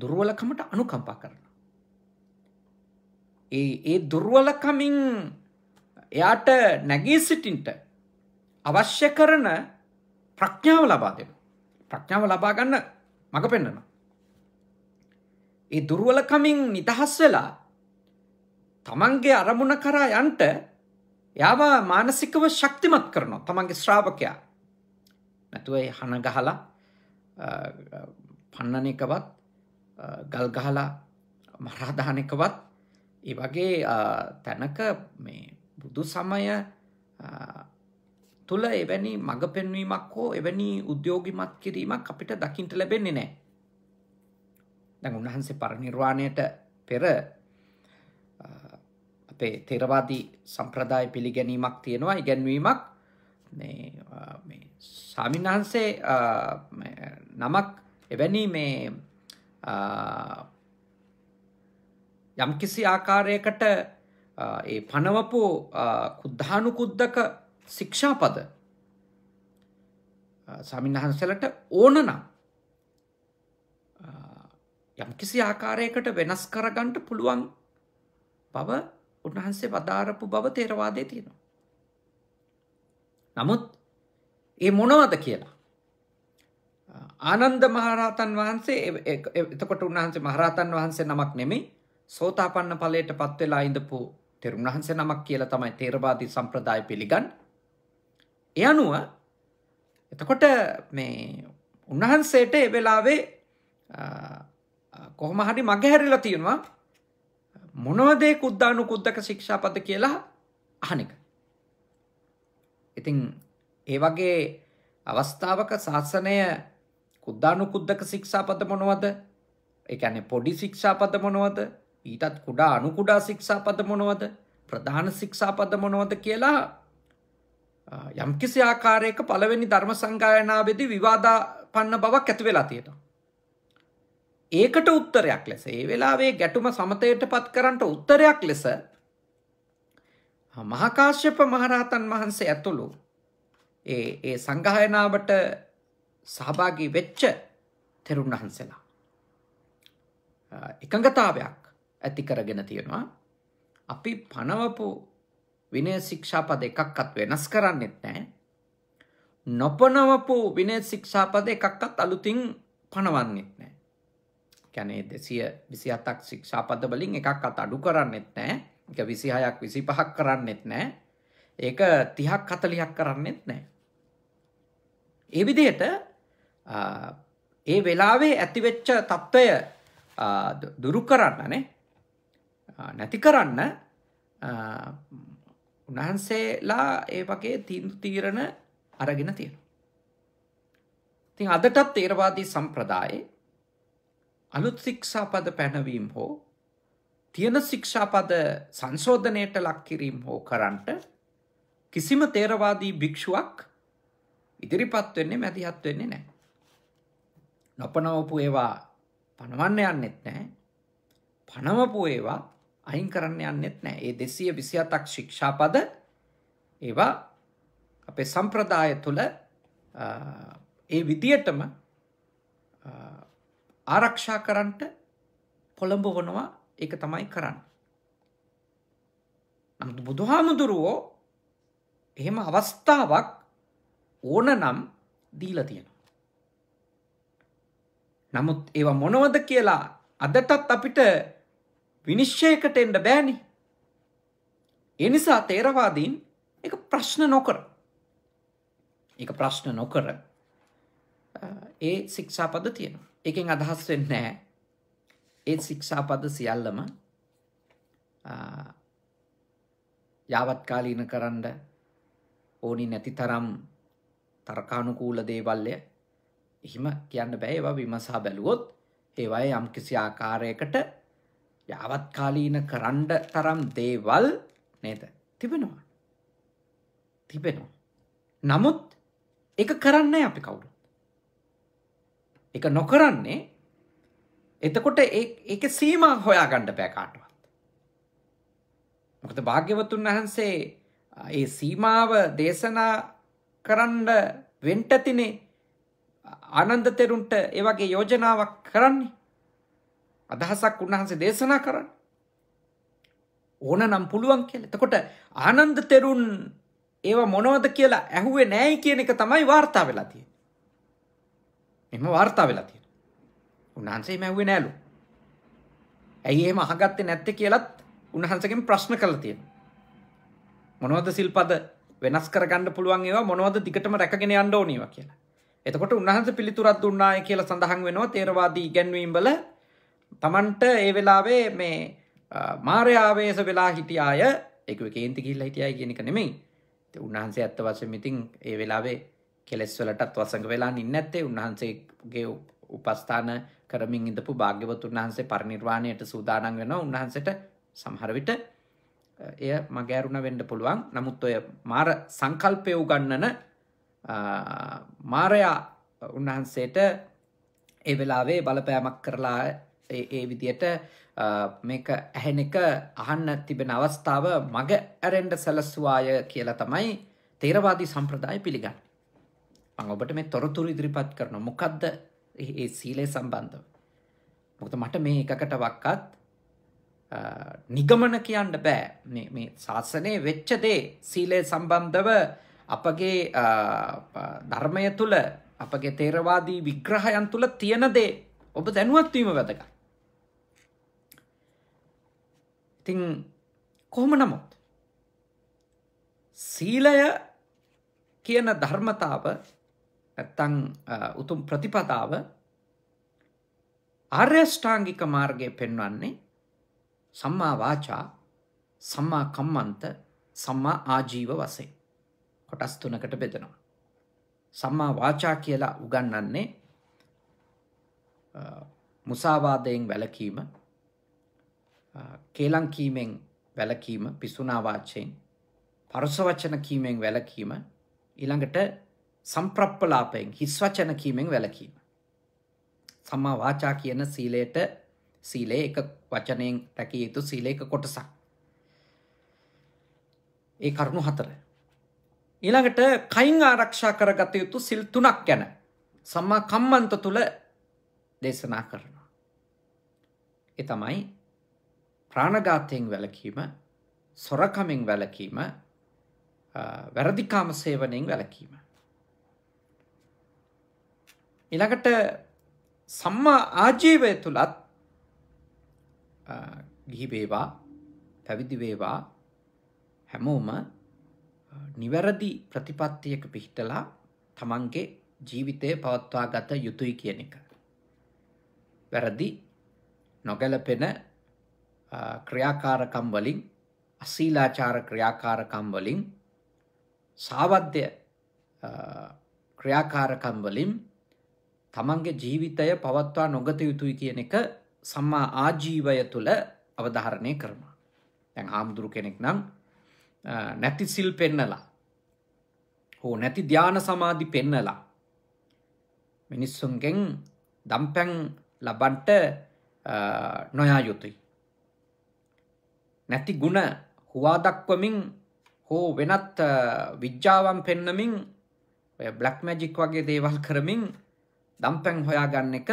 A: දුර්වලකමට අනුකම්පා කරන. ඒ ඒ දුර්වලකමින් එයාට නැගී සිටින්ට අවශ්‍ය කරන ප්‍රඥාව ලබා දෙන. ප්‍රඥාව ලබා ගන්න මඟ පෙන්නවා. ඒ දුර්වලකමින් නිදහස් වෙලා තමන්ගේ අරමුණ කරා යන්ට යාව මානසිකව ශක්තිමත් කරනවා තමන්ගේ ශ්‍රාවකයා නැතුව හන ගහලා පන්නන එකවත් ගල් ගහලා මරාධාන එකවත් ඒ වගේ තැනක මේ බුදු සමය තුළ එවැනි මඟ පෙන්වීමක් හෝ එවැනි උද්‍යෝගිමත් කිරීමක් අපිට දකිින්ට ලැබෙන්නේ නෑ දැන් උන්වහන්සේ පරනිර්වාණයට පෙර අපේ තෙරවාදී සම්ප්‍රදාය පිළිගැනීමක් තියෙනවා ඉගැන්වීමක් මේ ස්වාමීන් වහන්සේ නමක් එවැනි මේ යම්කිසි ආකාරයකට ඒ පනවපු කුද්ධානුකුද්දක ශික්ෂාපද ස්වාමීන් වහන්සලට ඕන නම් යම්කිසි ආකාරයකට වෙනස් කරගන්නට පුළුවන් බව උන්වහන්සේ වදාරපු බව තේරවාදය තියෙනවා නමුත් ඒ මොනවද කියලා. ආනන්ද මහරහතන් වහන්සේ එතකොට උන්වහන්සේ මහරහතන් වහන්සේ නමක් නෙමෙයි සෝතාපන්න ඵලයට පත් වෙලා ඉඳපු තෙරුන් වහන්සේ නමක් කියලා තමයි තේරවාදී සම්ප්‍රදාය පිළිගන්නේ. ඒ අනුව එතකොට මේ උන්වහන්සේට ඒ වෙලාවේ කොහොම හරි මගහැරිලා තියෙනවා මොනවදේ කුද්දානු කුද්දක ශික්ෂාපද කියලා අහන එක. ඉතින් ඒ වගේ අවස්ථාවක ශාසනය කුද්දානුකුද්දක ශික්ෂාපද මොනවද? ඒ කියන්නේ පොඩි ශික්ෂාපද මොනවද? ඊටත් කුඩා අනුකුඩා ශික්ෂාපද මොනවද? ප්‍රධාන ශික්ෂාපද මොනවද කියලා යම්කිසි ආකාරයක පළවෙනි ධර්ම සංගායනාවේදී විවාදාපන්න බවක් ඇති වෙලා තියෙනවා. ඒකට උත්තරයක් ලෙස ඒ වෙලාවේ ගැටුම සමතයටපත් කරන්නට උත්තරයක් ලෙස මහකාශ්‍යප මහරහතන් වහන්සේ ඇතුළු ඒ ඒ සංගායනාවට සහභාගී වෙච්ච තෙරුන් වහන්සේලා එකඟතාවයක් ඇති කරගෙන තියෙනවා අපි පනවපු විනය ශික්ෂාපද එකක්වත් වෙනස් කරන්නෙත් නැහැ නොපනවපු විනය ශික්ෂාපද එකක්වත් අලුතින් පනවන්නෙත් නැහැ කියන්නේ 227ක් ශික්ෂාපද වලින් එකක්වත් අඩු කරන්නෙත් නැහැ එක විසි හයක් විසි පහක් කරන්නෙත් නෑ ඒක තිහක් කතලියක් කරන්නෙත් නෑ. ඒ විදිහට ඒ වෙලාවේ ඇතිවෙච්ච තත්ත්වය දුරු කරන්නනේ නැති කරන්න උන්හන්සේලා ඒ වගේ තිීන්දු තීරණ අරගෙන තියෙන. තින් අදටත් තේරවාදී සම්ප්‍රදායේ අලුත් සික්ෂාපද පැනවීම් හෝ තියෙන ශික්ෂාපද සංශෝධනයට ලක්කිරීම් හෝ කරන්ට කිසිම තේරවාදී භික්ෂුවක් ඉදිරිපත් වෙන්නේ මැදිහත් වෙන්නේ නැහැ. නොපනවපු ඒවා පනවන්න යන්නෙත් නැහැ. පනවපු ඒවා අයින් කරන්න යන්නෙත් නැහැ. ඒ 227ක් ශික්ෂාපද ඒවා අපේ සම්ප්‍රදාය තුල ඒ විදියටම ආරක්ෂා කරන්නට පොළඹවනවා ඒක තමයි කරන්න. නමුත් බුදුහාමුදුරුවෝ එහෙම අවස්ථාවක් ඕන නම් දීලා තියෙනවා. නමුත් ඒව මොනවද කියලා අදටත් අපිට විනිශ්චයකට එන්න බෑනි. ඒ නිසා තේරවාදීන් එක ප්‍රශ්න නොකර එක ප්‍රශ්න නොකර ඒ ශික්ෂාපද තියෙනවා. එකෙන් අදහස් වෙන්නේ නැහැ ඒ ශික්ෂාපද සියල්ලම යාවත්කාලීන කරන්න ඕනි නැති තරම් තර්කානුකූල දේවල්ය එහෙම කියන්න බෑ ඒවා විමසා බැලුවොත් ඒවයි යම්කිසි ආකාරයකට යාවත්කාලීන කරන්න තරම් දේවල් නේද තිබෙනවා තිබෙනවා නමුත් එක කරන්න අපි කවුරු එක නොකරන්නේ එතකොට ඒක සීම හොයා ගණ්ඩ පෑකාටුවත්. මොකද භාග්‍යවතුන් වහන්සේ ඒ සීමාව දේශනා කරන්න වෙන්ටතිනේ ආනන්ද තෙරුන්ට ඒ වගේ යෝජනාවක් කරන්නේ. අදහසක් උන්වහන්සේ දේශනා කරන්න. ඕන නම් පුළුවන් කියල එතකොට ආනන්ද තෙරුන් ඒව මොනවද කියලා ඇහුවේ නෑයි කියන එක තමයි වාර්තා වෙලා තියෙන. මෙම වාර්තා වෙලා තියෙන. උන්වහන්සේ මැව්වේ නෑලු. ඇයි එහෙම අහගත්තේ නැත්තේ කියලත් උන්වහන්සේගෙන් ප්‍රශ්න කළා තියෙනවා. මොනවද සිල්පද වෙනස් කරගන්න පුළුවන් ඒවා මොනවද දිගටම රැකගෙන යන්න ඕන ඒවා කියලා. එතකොට උන්වහන්සේ පිළිතුරක් දුන්නාය කියලා සඳහන් වෙනවා තේරවාදී ඉගැන්වීම් වල Tamanට ඒ වෙලාවේ මේ මායාවේශ වෙලා හිටියාය ඒක කේන්ති ගිහිල්ලා හිටියාය කියන එක නෙමෙයි. ඉතින් උන්වහන්සේ අත්ත වශයෙන්ම ඉතින් ඒ වෙලාවේ කෙලස් වලටත් වසඟ වෙලා ඉන්නේ නැත්තේ උන්වහන්සේගේ උපස්ථාන කරමින් ඉඳපු භාග්‍යවතුන් වහන්සේ පරිනිර්වාණයට සූදානන් වෙන උන්වහන්සට සමහරවිට එය මගෑරුණ වෙන්ඩ පුළුවන් නමුත් ඔය මාර සංකල්පය උගන්නන මාරයා උන්වහන්සේට ඒ වෙලාවේ බලපෑමක් කරලා ඒ විදියට මේක ඇහෙන එක අහන්න තිබෙන අවස්ථාව මග ඇරෙන්ඩ සැලස්වාය කියලා තමයි තේරවාදී සම්ප්‍රදාය පිළිගන්න. ඔබට මේ තොරතුරු ඉදිරිපත් කරන මොකක්ද ඒ සීලය සම්බන්ධව. මොකද මට මේ එකකට වක්කත් නිගමන කියන්න බෑ මේ ශාසනය වෙච්ච දේ සීලය සම්බන්ධව අපගේ ධර්මය තුළ අපගේ තේරවාදී විග්‍රහයන් තුළ තියෙන දේ ඔබ දැනුවත්වීම වැදක. ඉතිං කොහොම නමුත් සීලය කියන ධර්මතාව ඇත්තං උතුම් ප්‍රතිපදාව ආර්යෂ්ඨාංගික මාර්ගය පෙන්වන්නේ සම්මා වාචා සම්මා කම්මන්ත සම්මා ආජීව වශයෙන් කොටස් තුනකට බෙදෙනවා. සම්මා වාචා කියලා උගන්වන්නේ මුසාවාදයෙන් වැළකීම කේලම් කීමෙන් වැළකීම පිසුනා වාචයෙන් පරස වචන කීමෙන් වැළකීම ඊළඟට සම්ප්‍රප්පලාපයෙන් හිස් වචන කීමෙන් වැළකීම. සම්මා වාචා කියන සීලයට සීලේ එක වචනයෙන් රැකිය යුතු සීලේ එක කොටසක්. ඒ කරුණු හතර. ඊළඟට කයින් ආරක්ෂා කරගත යුතු සිල් තුනක් ගැන සම්මා කම්මන්ත තුල දේශනා කරනවා. ඒ තමයි ප්‍රාණඝාතයෙන් වැළකීම, සොරකමින් වැළකීම, වැරදිකාම සේවනයෙන් වැළකීම. ඉළඟට සම්මා ආජීවය තුළත් ගිහිවේවා පැවිදිවේවා හැමෝම නිවැරදි ප්‍රතිපත්තියක පිහිටලා තමන්ගේ ජීවිතය පවත්වා ගත යුතුයි කියන එක. වැරදි නොගැලපෙන ක්‍රියාකාරකම් වලින් අසීලාචාර ක්‍රියාකාරකම් වලින් සාවද්‍ය ක්‍රියාකාරකම් වලින් තමන්ගේ ජීවිතය පවත්වා නොගත යුතුයි කියන එක සම්මා ආජීවය තුළ අවධාරණය කරනවා. තැන් හාමුදුරු කෙනෙක් නම් නැති සිල් පෙන්නලා. හෝ නැති ධ්‍යාන සමාධි පෙන්නලා. මිනිස්සුන්ගෙන් දම්පැන් ලබන්ට නොයා යුතුයි. නැති ගුණ හුවාදක්වමින් හෝ වෙනත් විද්‍යාවන් පෙන්නමින් බ්ලක් මැජික් වගේ දේවල් කරමින් දම්පැන් හොයාගන්න එක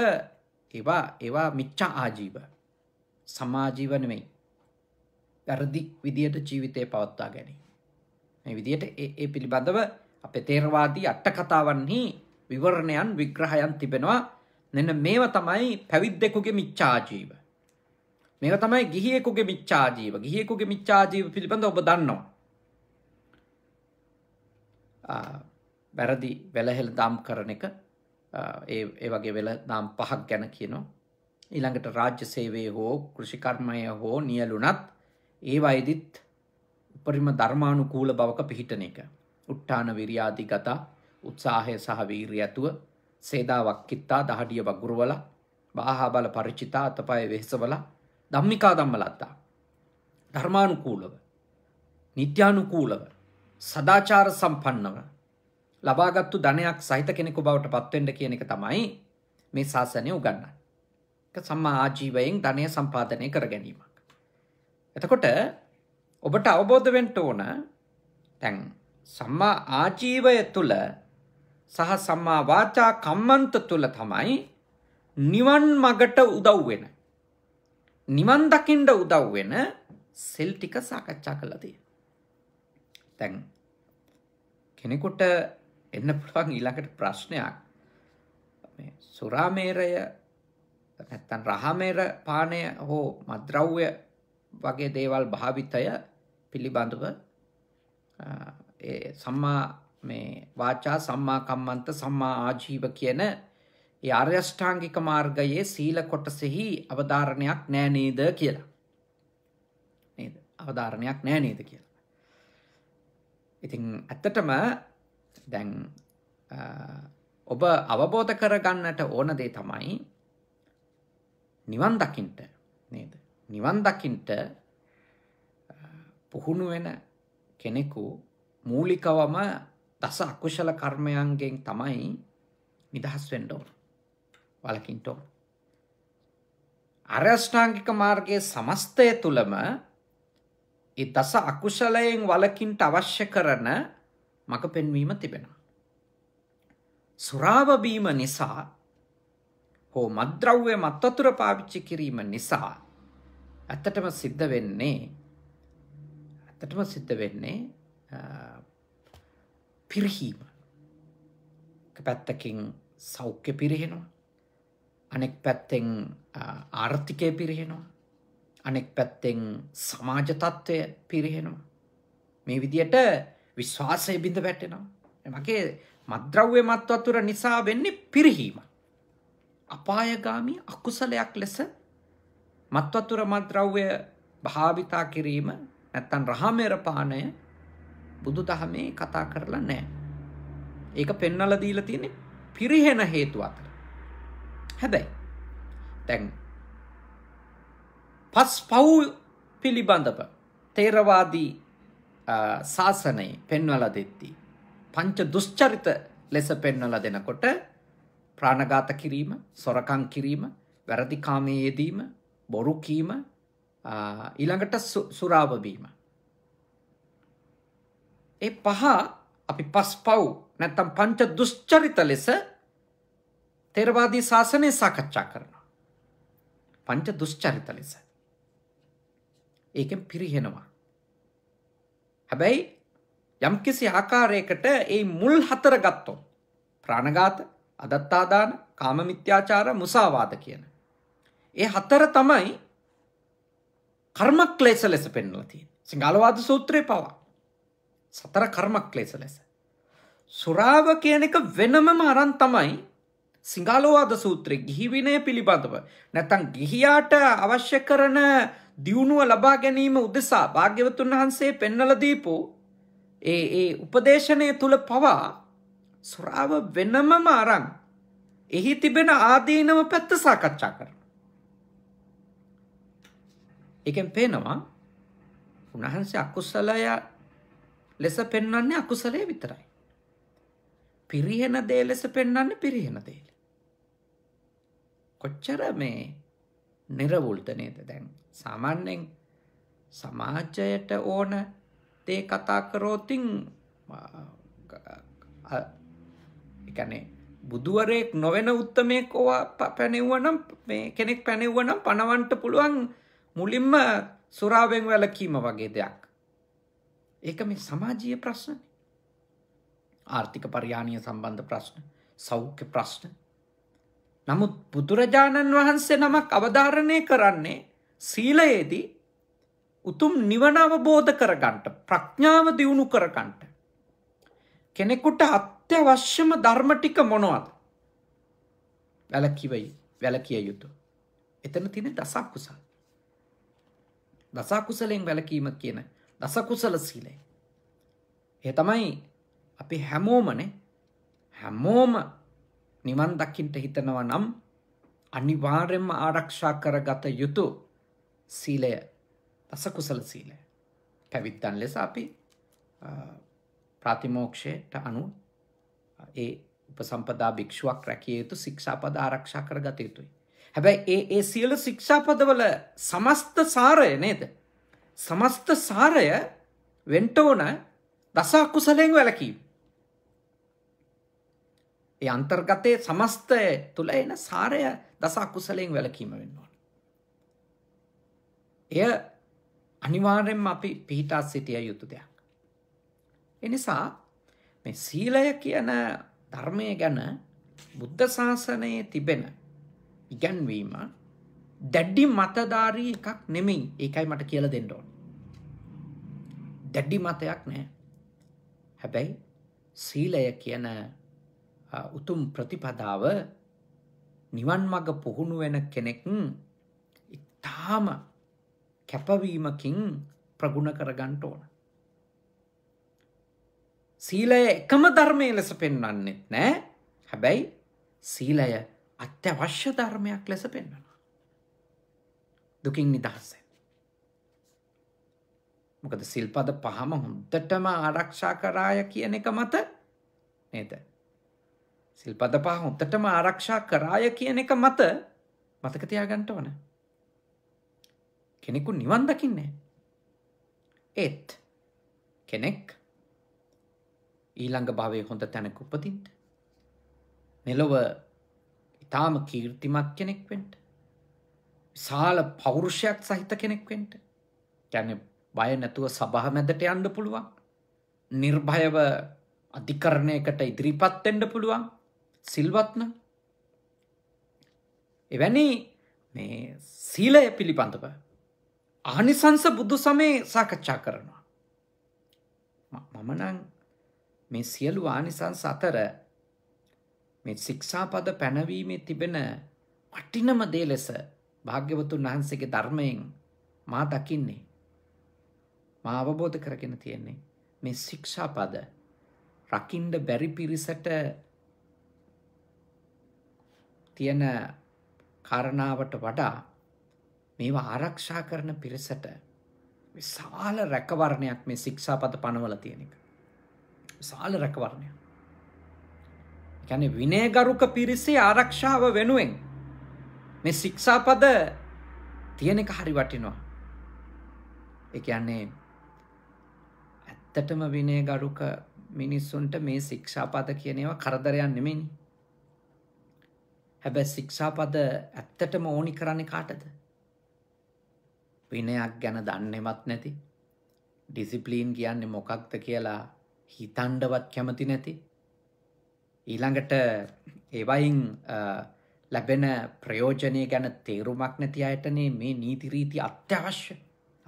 A: ඒවා ඒවා මිච්චා ආජීව සමාජීව නෙමෙයි වැරදි විදියට ජීවිතය පවත්වා ගැනීම මේ විදියට ඒ පිළිබඳව අපේ තේරවාදී අට්ටකතාවන්හි විවරණයන් විග්‍රහයන් තිබෙනවා මෙන්න මේව තමයි පැවිද්දෙකුගේ මිච්ඡාජීව මේක තමයි ගිහියෙකුගේ මිච්ඡාජීව ගිහියෙකුගේ මිච්ඡාජීව පිළිබඳ ඔබ දන්නවා වැරදි වැලහෙළ දම් කරන එක ඒ වගේ වෙල දාම් පහක් ගැන කියනවා. ඊළඟට රාජ්‍ය සේවේ හෝ කෘෂිකර්මය හෝ නියලුනත් ඒ වයිදිත් උපරිම ධර්මානුකූල බවක පිහිටන එක. උට්ටාන විරියාදි ගතා උත්සාහය සහ වීරිය ඇතුව සේදා වක්කිත්තා දහඩිය වගුරුවල බාහා බල පරිචිතා අතපය වෙහෙසවල ධම්මිකා ධම්මලත්තා. ධර්මානුකූලව නිත්‍යානුකූලව සදාචාර සම්පන්නව ලබාගත්තු ධනයක් සහිත කෙනෙකු බවට පත්වෙන්ඩ කියන එක තමයි මේ ශාසනය උගන්න. සම්මා ආජීවයෙන් ධනය සම්පාධනය කර ගැනීමක්. එතකොට ඔබට අවබෝධ වෙන්ට ඕන තැන් සම්මා ආජීවය තුළ සහ සම්මා වාචා කම්මන්ත තුළ තමයි නිවන් මගට උදව් වෙන. නිවන් දකිින්ට උදව් වෙන සෙල් ටික සාකච්ඡා කළදී. තැන් කෙනෙකුට එන්න පුළුවන් ඊළඟට ප්‍රශ්නයක් මේ සුරාමේරය නැත්තම් රහමේර පානය හෝ මද්‍රව්‍ය වගේ දේවල් භාවිතය පිළිබඳව සම්මා මේ වාචා සම්මා කම්මන්ත සම්මා ආජීව කියන ඒ ආර්යෂ්ඨාංගික මාර්ගයේ සීල කොටසෙහි අවධාරණයක් නෑ නේද කියලා. නේද? අවධාරණයක් නෑ නේද කියලා. ඉතින් ඇත්තටම දැන් ඔබ අවබෝධ කරගන්නට ඕන දේ තමයි නිවන් දකින්ට නේද නිවන් දකින්ට පුහුණු වෙන කෙනෙකු මූලිකවම දස අකුශල කර්මයන්ගෙන් තමයි නිදහස් වෙන්න ඕන වලකින්න ඕන අරෂ්ඨාංගික මාර්ගයේ සමස්තය තුලම ඒ දස අකුශලයෙන් වලකින්ට අවශ්‍ය කරන මඟ පෙන්වීම තිබෙන. සුරාවබීම නිසා හෝ මද්‍රව්‍ය මත්තතුර පාවිච්චි කිරීම නිසා ඇතටම සිද්ධ වෙන්නේ ඇතටම සිද්ධ වෙන්නේ පිරිහීම පැත්තකින් සෞඛ්‍ය පිරිහෙනවා අනෙක් පැත්තෙන් ආර්ථිකය පිරිහෙනවා අනෙක් පැත්තෙන් සමාජ තත්ත්වය පිරිහෙනවා මේ විදියට විශ්වාසය බිඳ වැටෙනවා. මගේ මද්‍රව්‍ය මත් වතුර නිසා වෙන්නේ පිරිහීම. අපායගාමී අකුසලයක් ලෙස මත් වතුර මද්‍රව්‍ය භාවිතා කිරීම නැත්තම් රහමෙර පානය බුදුදහමේ කතා කරලා නැහැ. ඒක පෙන්වලා දීලා තියෙන්නේ පිරිහෙන හේතු අතර. හැබැයි දැන් පස් පව් පිළිබඳව තේරවාදී ශාසනයේ පෙන්වලා දෙද්දී පංච දුස්චරිත ලෙස පෙන්වලා දෙනකොට ප්‍රාණඝාත කිරීම, සොරකම් කිරීම, වැරදි කාමයේ යෙදීම, බොරු කීම, ඊළඟට සුරාව බීම. ඒ පහ අපි පස්පව් නැත්තම් පංච දුස්චරිත ලෙස තේරවාදී ශාසනය සාකච්ඡා කරනවා. පංච දුස්චරිත ලෙස. ඒකෙන් පිරිහෙනවා. හැබැයි යම්කිසි ආකාරයකට ඒ මුල් හතර ගත්තොත් ප්‍රාණඝාත අදත්තාදාන කාමමිත්‍යාචාර මුසාවාද කියන. ඒ හතර තමයි කර්මක්ලේශ ලෙස පෙන්වලා තියෙන්නේ. සිංහලවාද සූත්‍රයේ පවා සතර කර්මක්ලේශ ලෙස. සුරාව කියන එක වෙනමම අරන් තමයි සිංහලවාද සූත්‍රයේ ගිහි විනය පිළිබඳව නැත්නම් ගිහියාට අවශ්‍ය කරන දියුණුව ලබා ගැනීම උදෙසා භාග්‍යවතුන් වහන්සේ පෙන්නලදීපු ඒ ඒ උපදේශනය තුළ පවා සුරාව වෙනමම අරං එහි තිබෙන ආදීනව පැත්ත සාකච්ඡා කරන. එකෙන් පේනවා උන්වහන්සේ අකුසලය ලෙස පෙන්වන්නේ අකුසලය විතරයි. පිරිහෙන දේ ලෙස පෙන්වන්නේ පිරිහෙන දේ. කොච්චර මේ නිරවුල්ත නේද දැන් සාමාන්‍යයෙන් සමාජයට ඕන දේ කතා කරෝතින් එකනේ බුදුවරයෙක් නොවෙන උත්තමයෙක් ඕවා පැනෙව්වනම් මේ කෙනෙක් පැනෙව්වනම් පණවන්ට පුළුවන් මුලින්ම සුරාවෙන් වැලකීම වගේ දෙයක්. ඒක මේ සමාජීය ප්‍රශ්න ආර්ථික පරියාණය සම්බන්ධ ප්‍රශ්න සෞඛ්‍ය ප්‍රශ්න නමුත් බුදුරජාණන් වහන්සේ නමක් අවධාරණය කරන්නේ සීලයේදී උතුම් නිවන අවබෝධ කරගන්ට ප්‍රඥාව දියුණු කරගන්ට. කෙනෙකුට අත්‍යවශ්‍යම ධර්ම ටික මොනවද. වැලකිවයි වැලකිය යුතු. එතන තින දසකුසල්. දසකුසලෙන් වැලකීම කියන දසකුසල සීලේ. ඒ තමයි අපි හැමෝමනේ හැමෝම නිවන් දකිින්ට හිතනව නම් අනිවාර්යෙන්ම ආරක්ෂා කරගත යුතු සීලය දසකුසල සීලය පැවිත්තන් ලෙස අපි ප්‍රාතිමෝක්ෂයට අනු ඒ උපසම්පදා භික්ෂුවක් රැකිය යුතු ශික්ෂාපද ආරක්ෂා කරගත යුතුයි. හැබැයි ඒ ඒ සියලු ශික්ෂාපදවල සමස්ත සාරය නේද. සමස්ත සාරය වෙන්ටෝන දසා කුසලෙන් වැලකීම. ඒ අන්තර්ගතයේ සමස්තය තුල එන සාරය දස අකුසලයෙන් වැළකීම වෙන්න ඕන. එය අනිවාර්යෙන්ම අපි පිහිටා සිටිය යුතු දෙයක්. එනිසා මේ සීලය කියන ධර්මය ගැන බුද්ධ ශාසනයේ තිබෙන ඉගැන්වීම දැඩි මතධාරී එකක් නෙමෙයි. ඒකයි මට කියලා දෙන්න ඕනේ. දැඩි මතයක් නෑ. හැබැයි සීලය කියන උතුම් ප්‍රතිපදාව නිවන් මඟ පුහුණු වෙන කෙනෙක් ඉතාම කැපවීමකින් ප්‍රගුණ කරගන්ට ඕන. සීලය එකම ධර්මය ලෙස පෙන්වන්නෙත් නෑ හැබැයි සීලය අත්‍යවශ්‍ය ධර්මයක් ලෙස පෙන්වන. දුකින් නිදහස්සෙන්. මොකද සිල්පද පහම හොන්දටම ආරක්ෂා කරාය කියන එක මත නේද. සිල්පද පහ හොත්තටම ආරක්ෂා කරාය කියන එක මත මතකතියාගන්ට වන. කෙනෙකු නිවන් දකින්නේ. ඒත් කෙනෙක් ඊළඟ භාවය හොඳ තැනක උපතින්ට. මෙලොව ඉතාම කීර්තිමත් කෙනෙක් වෙන්ට. සාල පෞරුෂයක් සහිත කෙනෙක් වෙන්ට. ගැන බය නැතුව සබහ මැදට යන්න පුළුවන්. නිර්භයව අධිකරණයකට ඉදිරිපත් එෙන්ඩ පුළුවන් සිල්වත්න එවැනි මේ සීලය පිළිබඳව ආනිසංස බුදු සමය සාකච්ඡා කරනවා. මමනං මේ සියලු ආනිසංස අතර මේ ශික්ෂාපද පැනවීමේ තිබෙන වටිනම දේ ලෙස භාග්‍යවතුන් වහන්සේගේ ධර්මයෙන් මා දකින්නේ. මා අවබෝධ කරගෙන තියෙන්නේ මේ ශික්ෂාපද රකින්ඩ බැරි පිරිසට තියෙන කරණාවට වඩා මේවා ආරක්ෂා කරන පිරිසට විශාල රැකවරණයක් මේ ශික්ෂාපද පනවල තියෙන එක. විශාල රැකවරණයක්. කියන්නේ විනයගරුක පිරිසේ ආරක්ෂාව වෙනුවෙන් මේ ශික්ෂාපද තියෙන එක හරි වටිනවා. ඒ කියන්නේ ඇත්තටම විනයගරුක මිනිස්සුන්ට මේ ශික්ෂාපද කියන ඒවා කරදරයක් නෙමෙයිනේ. හැබැ ශික්ෂාපද ඇත්තටම ඕනි කරන්නේ කාටද. විනයක් ගැන දන්නෙවත් නැති. ඩිසිප්ලීන් කියන්නේ මොකක්ද කියලා හිතන්ඩවත් කැමති නැති. ඊළඟට ඒවයින් ලැබෙන ප්‍රයෝජනය ගැන තේරුමක් නැති අයටනේ මේ නීතිරීති අත්‍යවශ්‍ය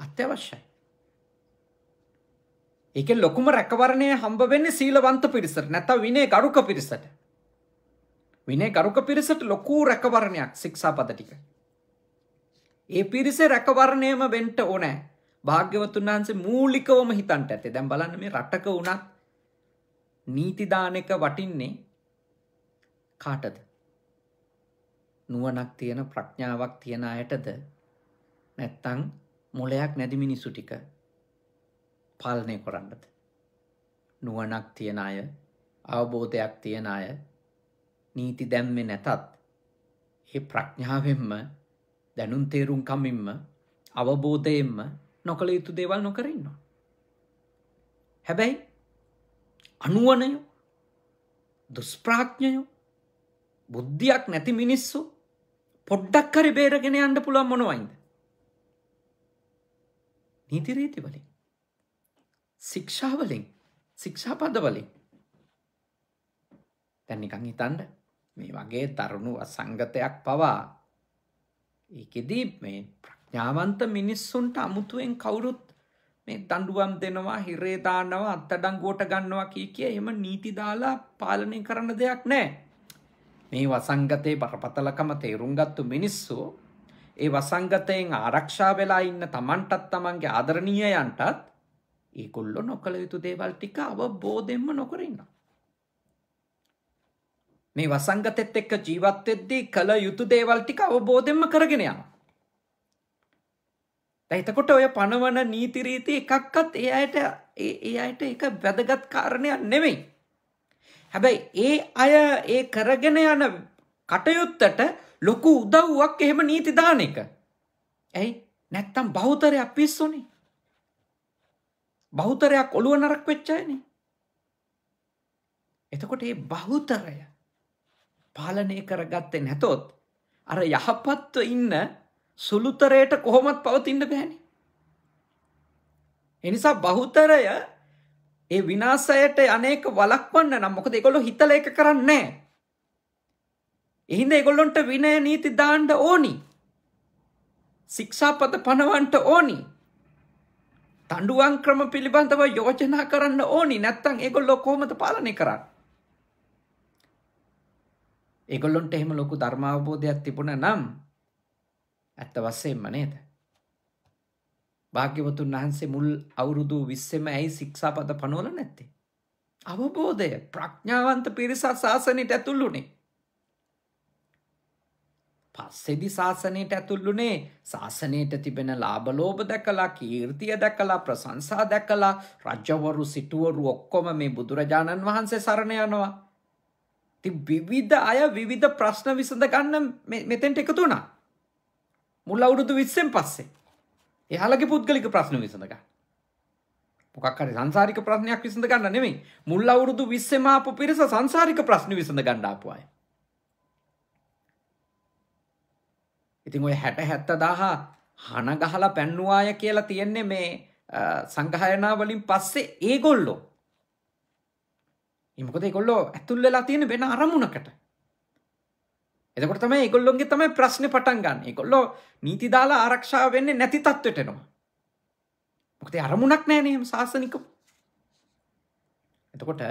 A: අත්‍යවශ්‍යයි. එක ලොකුම රැකවරණය හම්බවෙන්නේ සීලවන්ත පිරිසට නැත විනේ ගරුක පිරිසට විනේ ගරුක පිරිසට ලොකූ රැකවරණයක් සික්ෂාපද ටික. ඒ පිරිසේ රැකවරණයම වෙන්ට ඕනෑ භාග්‍යවතුන් වහන්සේ මූලිකවම හිතන්ට ඇතේ දැම් බලන්න මේ රටක වුණත් නීතිදානක වටින්නේ කාටද. නුවනක් තියෙන ප්‍රඥාවක් තියෙන අයටද නැත්තං මොලයක් නැදිමිනිසු ටික පාලනය කොරන්නද. නුවනක් තියෙන අය අවබෝධයක් තියෙන අය නීති දැම්මෙ නැතත් ඒ ප්‍රඥාවෙන්ම දැනුම් තේරුම් කමින්ම අවබෝධයෙන්ම නොකළ යුතු දේවල් නොකරන්නවා. හැබැයි අනුවනයෝ දුස්ප්‍රාඥයෝ බුද්ධියක් නැති මිනිස්සු පොඩ්ඩක් කරි බේරගෙන යන්න පුළුවන් මොනවයින්ද. නීතිරීති වලින් ශික්ෂාවලින් ශික්ෂාපද වලින් තැන්නිකං හිතන්ට මේ වගේ තරුණු සංගතයක් පවා ඒකෙදී මේ ප්‍රඥාවන්ත මිනිස්සුන්ට අමුතුවෙන් කවුරුත් මේ දඩුවම් දෙනවා හිරේදානවා අත්තඩංගුවට ගන්නවා කිය කිය එම නීති දාලා පාලනය කරන දෙයක් නෑ මේ වසංගතයේ බරපතලකම තේරුම් ගත්තු මිනිස්සු ඒ වසංගතයෙන් ආරක්ෂා වෙලා ඉන්න තමන්ටත් තමන්ගේ ආදරණීයයන්ටත් ඒකුල්ලො නොකළ යුතු දේවල් ටික අවබෝධෙන්ම නොකරන්න මේ වසංගතෙත් එක්ක ජීවත්වෙද්දී කළ යුතු දේවල් ටික අවබෝධෙන්ම කරගෙන යන. එතකොට ඔය පණවන නීතිරීති එකක්කත් ඒ අයට ඒ අයට එක වැදගත් කාරණයක් නෙවෙයි. හැබැයි ඒ අය ඒ කරගෙන යන කටයුත්තට ලොකු උදව්වක් එහෙම නීති දාන එක. ඇයි නැත්තම් බෞතරයක් පිස්සුනේ. බෞතරයක් ඔළුව නරක් වෙච්චයනේ. එතකොට ඒ බහුතරය පාලනය කරගත්තේ නැතොත් අර යහපත්ව ඉන්න සුළුතරයට කොහොමත් පවතින්න බැහැනි. එනිසා බහුතරය ඒ විනාසයට අනේක වලක්වන්න නම් මොකද ඒගොල්ලෝ හිතල එක කරන්නේ එහින්ද ඒගොල්ලොන්ට විනය නීති දාන්න ඕනි. ශික්ෂාපද පනවන්ට ඕනි. තඩුවන් ක්‍රම පිළිබඳව යෝජනා කරන්න ඕනි නැත්තං ඒගොල්ලෝ කොහොමද පාලනය කරන්න. ඒගොල්ලොන්ට එහෙම ලොකු ධර්මාවබෝධයක් තිබුණ නම් ඇත්ත වස්සෙන්ම නේද. භාග්‍යවතුන් වහන්සේ මුල් අවුරුදු විස්සෙම ඇයි සික්ෂාපත පනෝල නැත්තේ. අවබෝධය ප්‍රඥාවන්ත පිරිසා ශාසනයට ඇතුල්ලුනේ. පස්සෙදි ශාසනයට ඇතුල්ලුනේ ශාසනයට තිබෙන ලාබලෝභ දැකලා කීර්තිය දැකලා ප්‍රසංසා දැකලා රජවරු සිටුවරු ඔක්කොම මේ බුදුරජාණන් වහන්සේ සරණ යනවා. ති විවිධ අය විවිධ ප්‍රශ්න විසඳ ගන්න මෙතෙන්ට එකතු වුණා මුල් අවුරුදු විස්සෙන් පස්සේ එහලගේ පුද්ගලික ප්‍රශ්න විසඳග මොකක්කරි සංසාරික ප්‍රශ්නයක් විසඳ ගන්න නෙමේ මුල් අවුරුදු විස්සමාපු පිරිස සංසාරික ප්‍රශ්න විසඳ ගණ්ඩාපුය ඉතින් ඔය හැට හැත්ත දාහා හන ගහලා පැන්නුවාය කියලා තියෙන්නේ මේ සංගහයනාවලින් පස්සේ ඒගොල්ලෝ එමකොද කොල්ලෝ ඇතුල් වෙලා තියෙන වෙන අරමුණකට එතකොට තමයි ඒගොල්ලොන්ගේ තමයි ප්‍රශ්න පටන් ගන්න ඒගොල්ලෝ නීති දාලා ආරක්ෂා වෙන්නේ නැති තත්ත්වයට එනවා මොකද අරමුණක් නැහැ එහෙම සාසනිකව එතකොට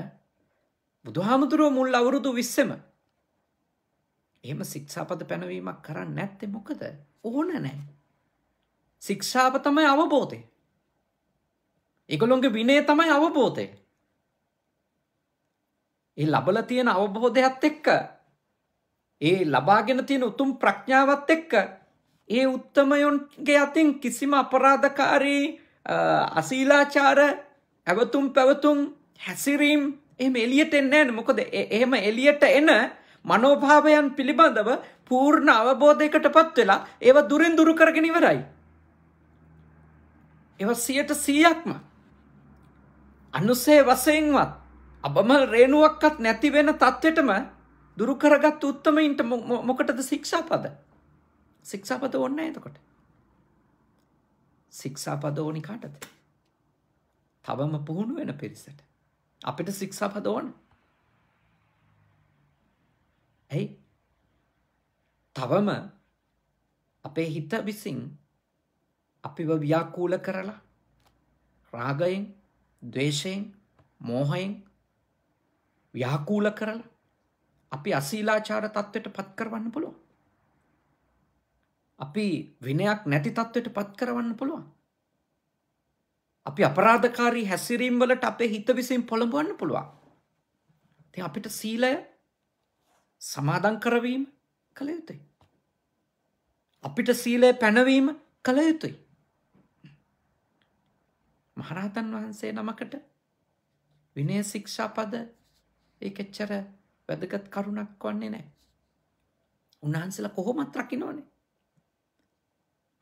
A: බුදුහාමුදුරුව මුල් අවුරුදු 20ම එහෙම ශික්ෂාපද පැනවීමක් කරන්නේ නැත්තේ මොකද? ඕන නැහැ. ශික්ෂාව තමයි අවබෝධය. ඒගොල්ලොන්ගේ විනය තමයි අවබෝධය. ඒ ලබල තියෙන අවබෝධයත් එක්ක ඒ ලබාගෙන තියෙන උතුම් ප්‍රඥාවත් එක්ක ඒ උත්තමයොන්ගේ අතින් කිසිම අපරාධකාරී අසීලාචාර ඇවතුම් පැවතුම් හැසිරීම් එම එලියට එන්නෑන මොකද එහෙම එලියට එන මනෝභාවයන් පිළිබඳව පූර්ණ අවබෝධයකට පත් වෙලා ඒව දුරෙන් දුරු කරගෙන ඉවරයි. ඒව සියට සීයක්ම අනුසේ වසයෙන්වත් අබම රේනුවක්කත් නැති වෙන තත්ත්වයටම දුරු කරගත් උත්තමයින්ට මොකටද ශික්ෂාපද ශික්ෂාපද ඕන්න එතකොට ශික්ෂාපද ඕනි කාටද තවම පුහුණු වෙන පිරිසට අපිට ශික්ෂාපද ඕන ඇයි තවම අපේ හිත විසින් අපිව ව්‍යාකූල කරලා රාගයෙන් දවේශයෙන් මෝහයෙන් ව්‍යාකූල කරලා අපි අසීලාචාර තත්ත්වයට පත් කරවන්න පුළුවන්. අපි විනයක් නැති තත්ත්වයට පත් කරවන්න පුළුවන්. අපි අපරාධකාරී හැසිරීම් වලට අපේ හිත විසින් පොළඹවන්න පුළුවන්. ඉතින් අපිට සීලය සමාදන් කරවීම කළ යුතුයි. අපිට සීලය පැනවීම කළ යුතුයි. මහරහතන් වහන්සේ නමකට විනය ශික්ෂාපද ඒක එච්චර වැදගත් කරුණක් වන්නේ නැහැ. උන්වහන්සේලා කොහොමත් රකින්නෝනේ.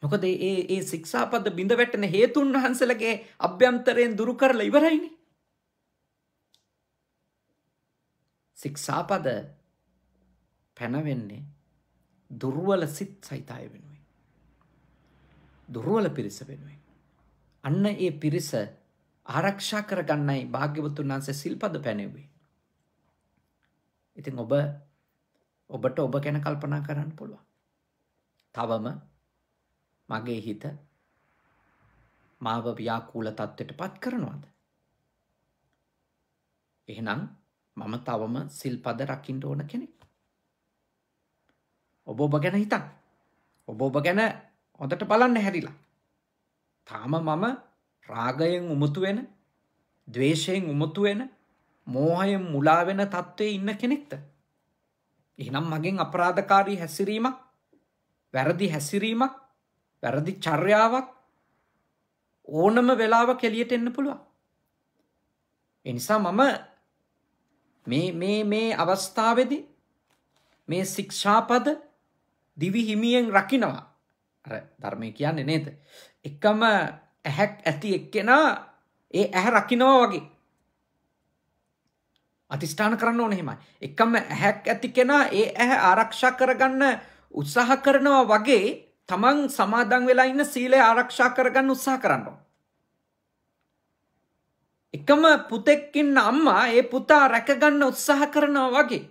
A: මොකද ඒ ඒ ශික්ෂාපද බිඳ වැටෙන හේතුන් වහන්සේලගේ අභ්‍යන්තරයෙන් දුරු කරලා ඉවරයිනේ. ශික්ෂාපද පැනවෙන්නේ දුර්වල සිත් සහිතය වෙනුවෙන්. දුර්වල පිරිස වෙනුවෙන්. අන්න ඒ පිරිස ආරක්ෂා කරගන්නයි භාග්‍යවතුන් වහන්සේ සිල්පද පැනෙව්වේ. ඉතින් ඔබ ඔබට ඔබ ගැන කල්පනා කරන්න පුළුවන්. තවම මගේ හිත මාව ව්‍යාකූල තත්ත්වයට පත් කරනවාද? එහෙනම් මම තවම සිල්පද රකින්න ඕන කෙනෙක්. ඔබ ඔබ ගැන හිතන්න. ඔබ ඔබ ගැන හොඳට බලන්න හැරිලා. තාම මම රාගයෙන් උමුතු වෙන, ද්වේෂයෙන් උමුතු වෙන, මෝහය මුලා වෙන තත්ත්වයේ ඉන්න කෙනෙක්ද. එහනම් මගෙන් අපරාධකාරී හැසිරීමක් වැරදි හැසිරීමක් වැරදි චර්යාවක් ඕනම වෙලාව කෙලියට එන්න පුළුවන්. එනිසා මම මේ මේ අවස්ථාවදි මේ ශික්ෂාපද දිවිහිමියෙන් රකිනවා ධර්මය කියන්න නේද. එකම ඇහැක් ඇති එක්කෙනා ඒ ඇහැ රකිනවා වගේ අතිස්ථාන කරන්න ඕන එහෙමයි. එකම ඇහැක් ඇති කෙනා ඒ ඇහැ ආරක්ෂා කරගන්න උත්සාහ කරනවා වගේ තමන් සමාදන් වෙලා ඉන්න සීලය ආරක්ෂා කරගන්න උත්සාහ කරන්න එකම පුතෙක් ඉන්න අම්මා ඒ පුතා රැකගන්න උත්සාහ කරනවා වගේ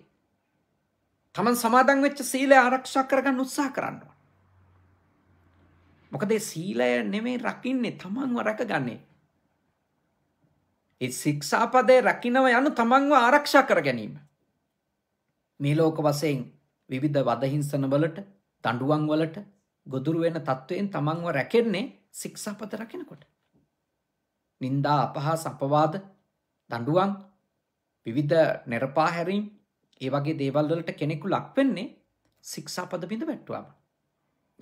A: තමන් සමාදන් වෙච්ච සීලය ආරක්ෂා කරගන්න උත්සාහ කරනවා. මොකද සීලය නෙමෙයි රකින්නේ තමන්ව රැකගන්නේ. ශික්ෂාපදය රකිනව යනු තමන්ව ආරක්ෂා කර ගැනීම. මේ ලෝක වසයෙන් විවිධ වදහිංසනවලට තඩුවන් වලට ගොදුරුවෙන තත්ත්වයෙන් තමන්ව රැකෙන්නේ සික්ෂාපත රකිනකොට. නින්දා අපහා සපවාද දඩුවන් විවිධ නෙරපාහැරීම් ඒ වගේ දේවල්වලට කෙනෙකු ලක්වෙන්නේ සික්ෂාපද බිඳ වැට්ටවාම.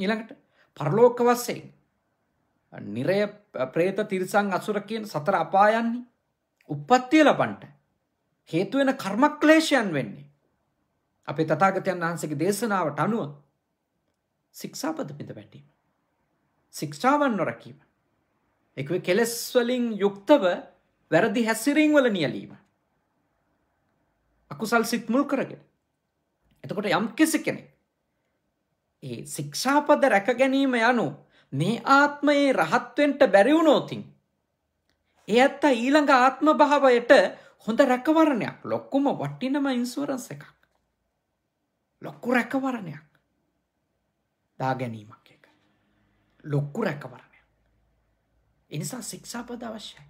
A: ඊළඟට පරලෝක වස්සයෙන් නිරය ප්‍රේත තිරිසං අසුර කියන සතර අපායන්නේ උප්පත්තිය ලබන්ට හේතුවෙන කර්මක්ලේශයන් වෙන්නේ. අපේ තතාගතයන් වහන්සේගේ දේශනාවට අනුව සික්ෂාපද පිඳ වැටීම. සික්ෂාවන් නොරැකීම. එකව කෙලෙස්වලින් යුක්තව වැරදි හැසිරීම් වල නියලීම. අකුසල් සිත් මුල් කරගෙන. එතකොට යම් කිසි කෙනෙක් ඒ ශික්ෂාපද රැක ගැනීම යනු මේ ආත්මයේ රහත්වෙන්ට බැරිවුණෝතින් ඒ ඇත්ත ඊළඟ ආත්ම භාවයට හොඳ රැකවරණයක් ලොක්කුම වටිනම ඉන්සුවරන්ස එකක්. ලොක්කු රැකවරණයක් දාගැනීමක් එක. ලොක්කු රැකවරණය. එනිසා සික්ෂාපද අවශ්‍යයි.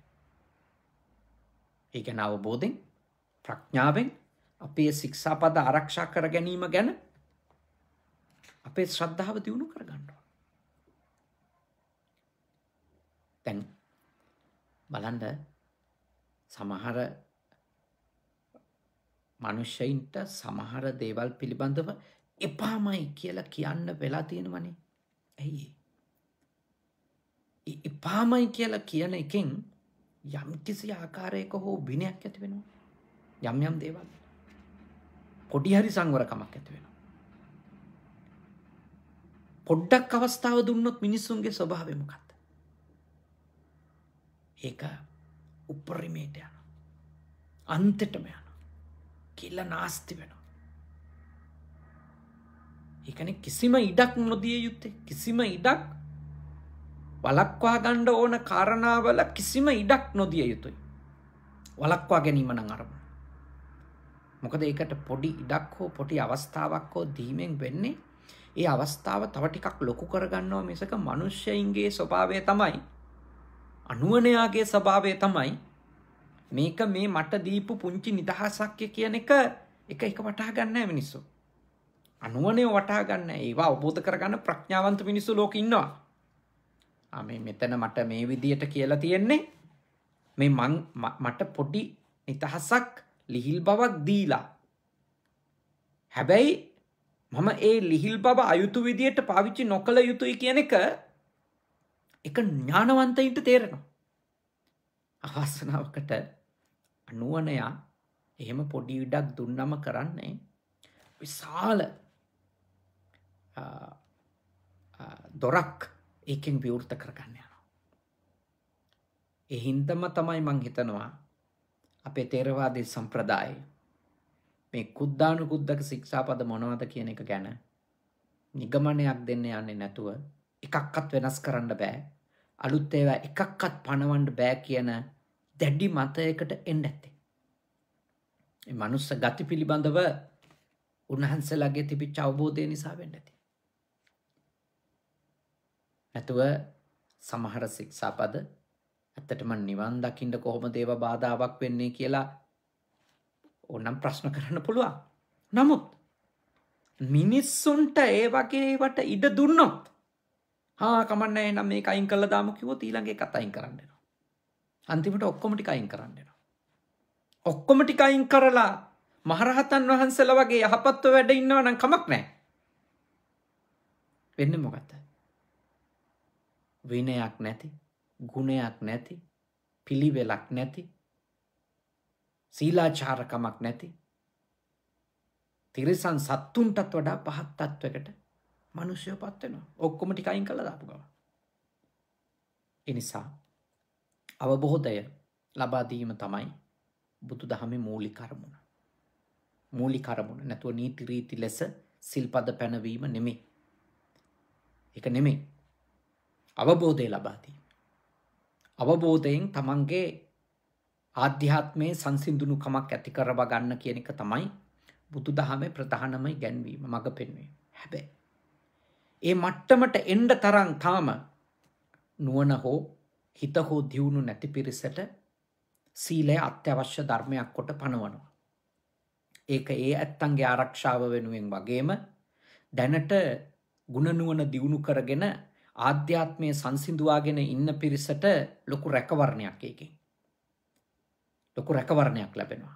A: ඒගැන අවබෝධෙන් ප්‍රඥාවෙන් අපේ සික්ෂාපද ආරක්ෂා කර ගැනීම ගැන අපේ ශ්‍රද්ධාව දියුණු කරගන්නවා. තැන් බලන්ඩ සමහර මනුෂ්‍යයින්ට සමහර දේවල් පිළිබඳව එපාමයි කියලා කියන්න වෙලා තියෙනවනේ ඇයි එපාමයි කියලා කියන එකෙන් යම් කිසි ආකාරයක හෝ විනයක් ඇති වෙනවා යම් යම් දේවල් පොඩි හරි සංවරකමක් ඇති වෙනවා පොඩ්ඩක් අවස්ථාව දුන්නොත් මිනිස්සුන්ගේ ස්වභාවය මොකක්ද ඒක උපරිමේට යන අන්තටම යන කිල්ල නාස්ති වෙන ඒකන කිසිම ඉඩක් නොදිය යුත්තේ කිසිම ඉඩක් වලක්වා ගණ්ඩ ඕන කාරණාවල කිසිම ඉඩක් නොදිය යුතුයි වලක්වා ගැනීමන අරම මොකද ඒකට පොඩි ඉඩක් හෝ පොටි අවස්ථාවක් හෝ දීමෙන් වෙන්නේ ඒ අවස්ථාව තව ටිකක් ලොකු කරගන්නවා මිසක මනුෂ්‍යයින්ගේ ස්වභාවය තමයි අනුවනයාගේ ස්වභාවය තමයි මේක මේ මට දීපු පුංචි නිදහසක්ය කියන එක එක එක වටා ගන්න මිනිස්සු. අනුවනය වටා ගන්න ඒවා අවබෝධ කරගන්න ප්‍රඥාවන්ත මිනිස්සු ලෝක ඉන්නවා. මේ මෙතන මට මේ විදියට කියලා තියෙන්නේ මේ මට පොඩි නිතහසක් ලිහිල් බවක් දීලා. හැබැයි මම ඒ ලිහිල් බව අයුතු විදියට පාවිච්චි නොකළ යුතුයි කියන එක එක ඥානවන්තයින්ට තේරෙනවා. අවස්සනාවකට අනුවනයා එහෙම පොඩි ඉඩක් දුන්නම කරන්නේ විශාල දොරක් ඒකෙන් විවෘත කරගන්න යනවා. එහින්දම තමයි මං හිතනවා අපේ තේරවාදී සම්ප්‍රදාය මේ කුද්දානු කුද්දක ශික්ෂාපද මොනවද කියන එක ගැන නිගමනයක් දෙන්න යන්නේ නැතුව එකක්වත් වෙනස් කරන්න බෑ අලුත් ඒවා එකක්වත් පණවන්න බෑ කියන දැඩි මතයකට එන්න ඇත්තේ. මේ මනුස්ස ගති පිළිබඳව උන්වහන්සේලාගේ තිබිච්ච අවබෝධය නිසා වෙන්න ඇති. නැතුව සමහර ශික්ෂාපද ඇත්තටම නිවන් දකින්න කොහොමද ඒවා බාධාවක් වෙන්නේ කියලා ඕනම් ප්‍රශ්න කරන්න පුළුවන්. නමුත් මිනිස්සුන්ට ඒ වගේ ඒවට ඉඩ දුන්නොත් හා කමන්න නම් මේ අයින් කල්ල දාම කිවෝ ඊළඟගේ එකත් අයින් කරන්නවා. අන්තිමට ඔක්කොමටි අයින් කරන්නවා. ඔක්කොමටි අයින් කරලා මහරහතන් වහන්සල වගේ යහපත්ව වැඩ ඉන්නවා නම් කමක් නෑ. වෙන්න මොකත. විනයක් නැති ගුණයක් නැති පිළිවෙලක් නැති සීලාචාරකමක් නැති තිරිසන් සත්තුන්ටත් වඩා පහත්තත්වකට මනුෂ්‍යය පත්වෙනවා ඔක්කොම ටිකයින් කළ දාපු ගම එනිසා අවබොහෝදය ලබාදීම තමයි බුදු දහමේ මූලි කරමුණ මූලි කරමුණ නැතුව නීතිරීති ලෙස සිල්පද පැනවීම නෙමේ එක නෙමේ අවබෝධය ලබාදී අවබෝධයෙන් තමන්ගේ ආධ්‍යාත්මයේ සංසිින්දුුණු කමක් ඇති කරව ගන්න කියන එක තමයි බුදු දහමේ ප්‍රධානමයි ගැන්වීම මඟ පෙන්වේ හැබැයි ඒ මට්ටමට එන්ඩ තරන් තාම නුවන හෝ හිත හෝ දියුණු නැති පිරිසට සීලය අත්‍යවශ්‍ය ධර්මයක් කොට පනවනවා. ඒක ඒ ඇත්තන්ගේ ආරක්ෂාව වෙනුවෙන් වගේම දැනට ගුණනුවන දියුණු කරගෙන ආධ්‍යාත්මය සංසිඳවාගෙන ඉන්න පිරිසට ලොකු රැකවරණයක් ඒකින්. ලොකු රැකවරණයක් ලැබෙනවා.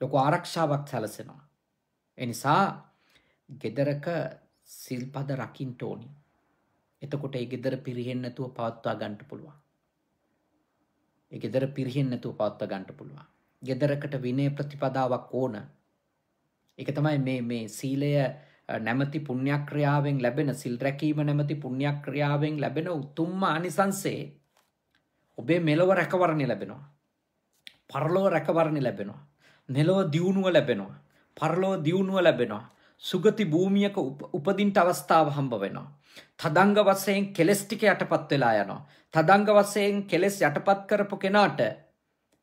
A: ලොකු ආරක්ෂාවක් සැලසෙනවා. එනිසා ගෙදරක සිල්පද රකින් ටෝනි එතකොට ඒ ගෙදර පිරිහෙන් නැතුව පවත්වා ගන්ට පුළුවන් ඒ ගෙදර පිරිහෙන් නැතුව පවත්ව ගන්ට පුළුවන් ගෙදරකට විනය ප්‍රතිපදාවක් ඕන එක තමයි මේ මේ සීලය නැමති පුුණ්‍යක්‍රියාවෙන් ලැබෙන සිල් රැකීම නැමති පුුණ්‍යක්‍රියාවෙන් ලැබෙන උතුම්ම අනිසන්සේ ඔබේ මෙලොව රැකවරණය ලැබෙනවා පරලොව රැකවරණය ලැබෙනවා නෙලොව දියුණුව ලැබෙනවා පරලොව දියුණුව ලැබෙනවා සුගති භූමියක උපදින්ට අවස්ථාව හම්බ වෙනවා. තදංග වශයෙන් කෙලස් ටික යටපත් වෙලා යනවා. තදංග වශයෙන් කෙලස් යටපත් කරපු කෙනාට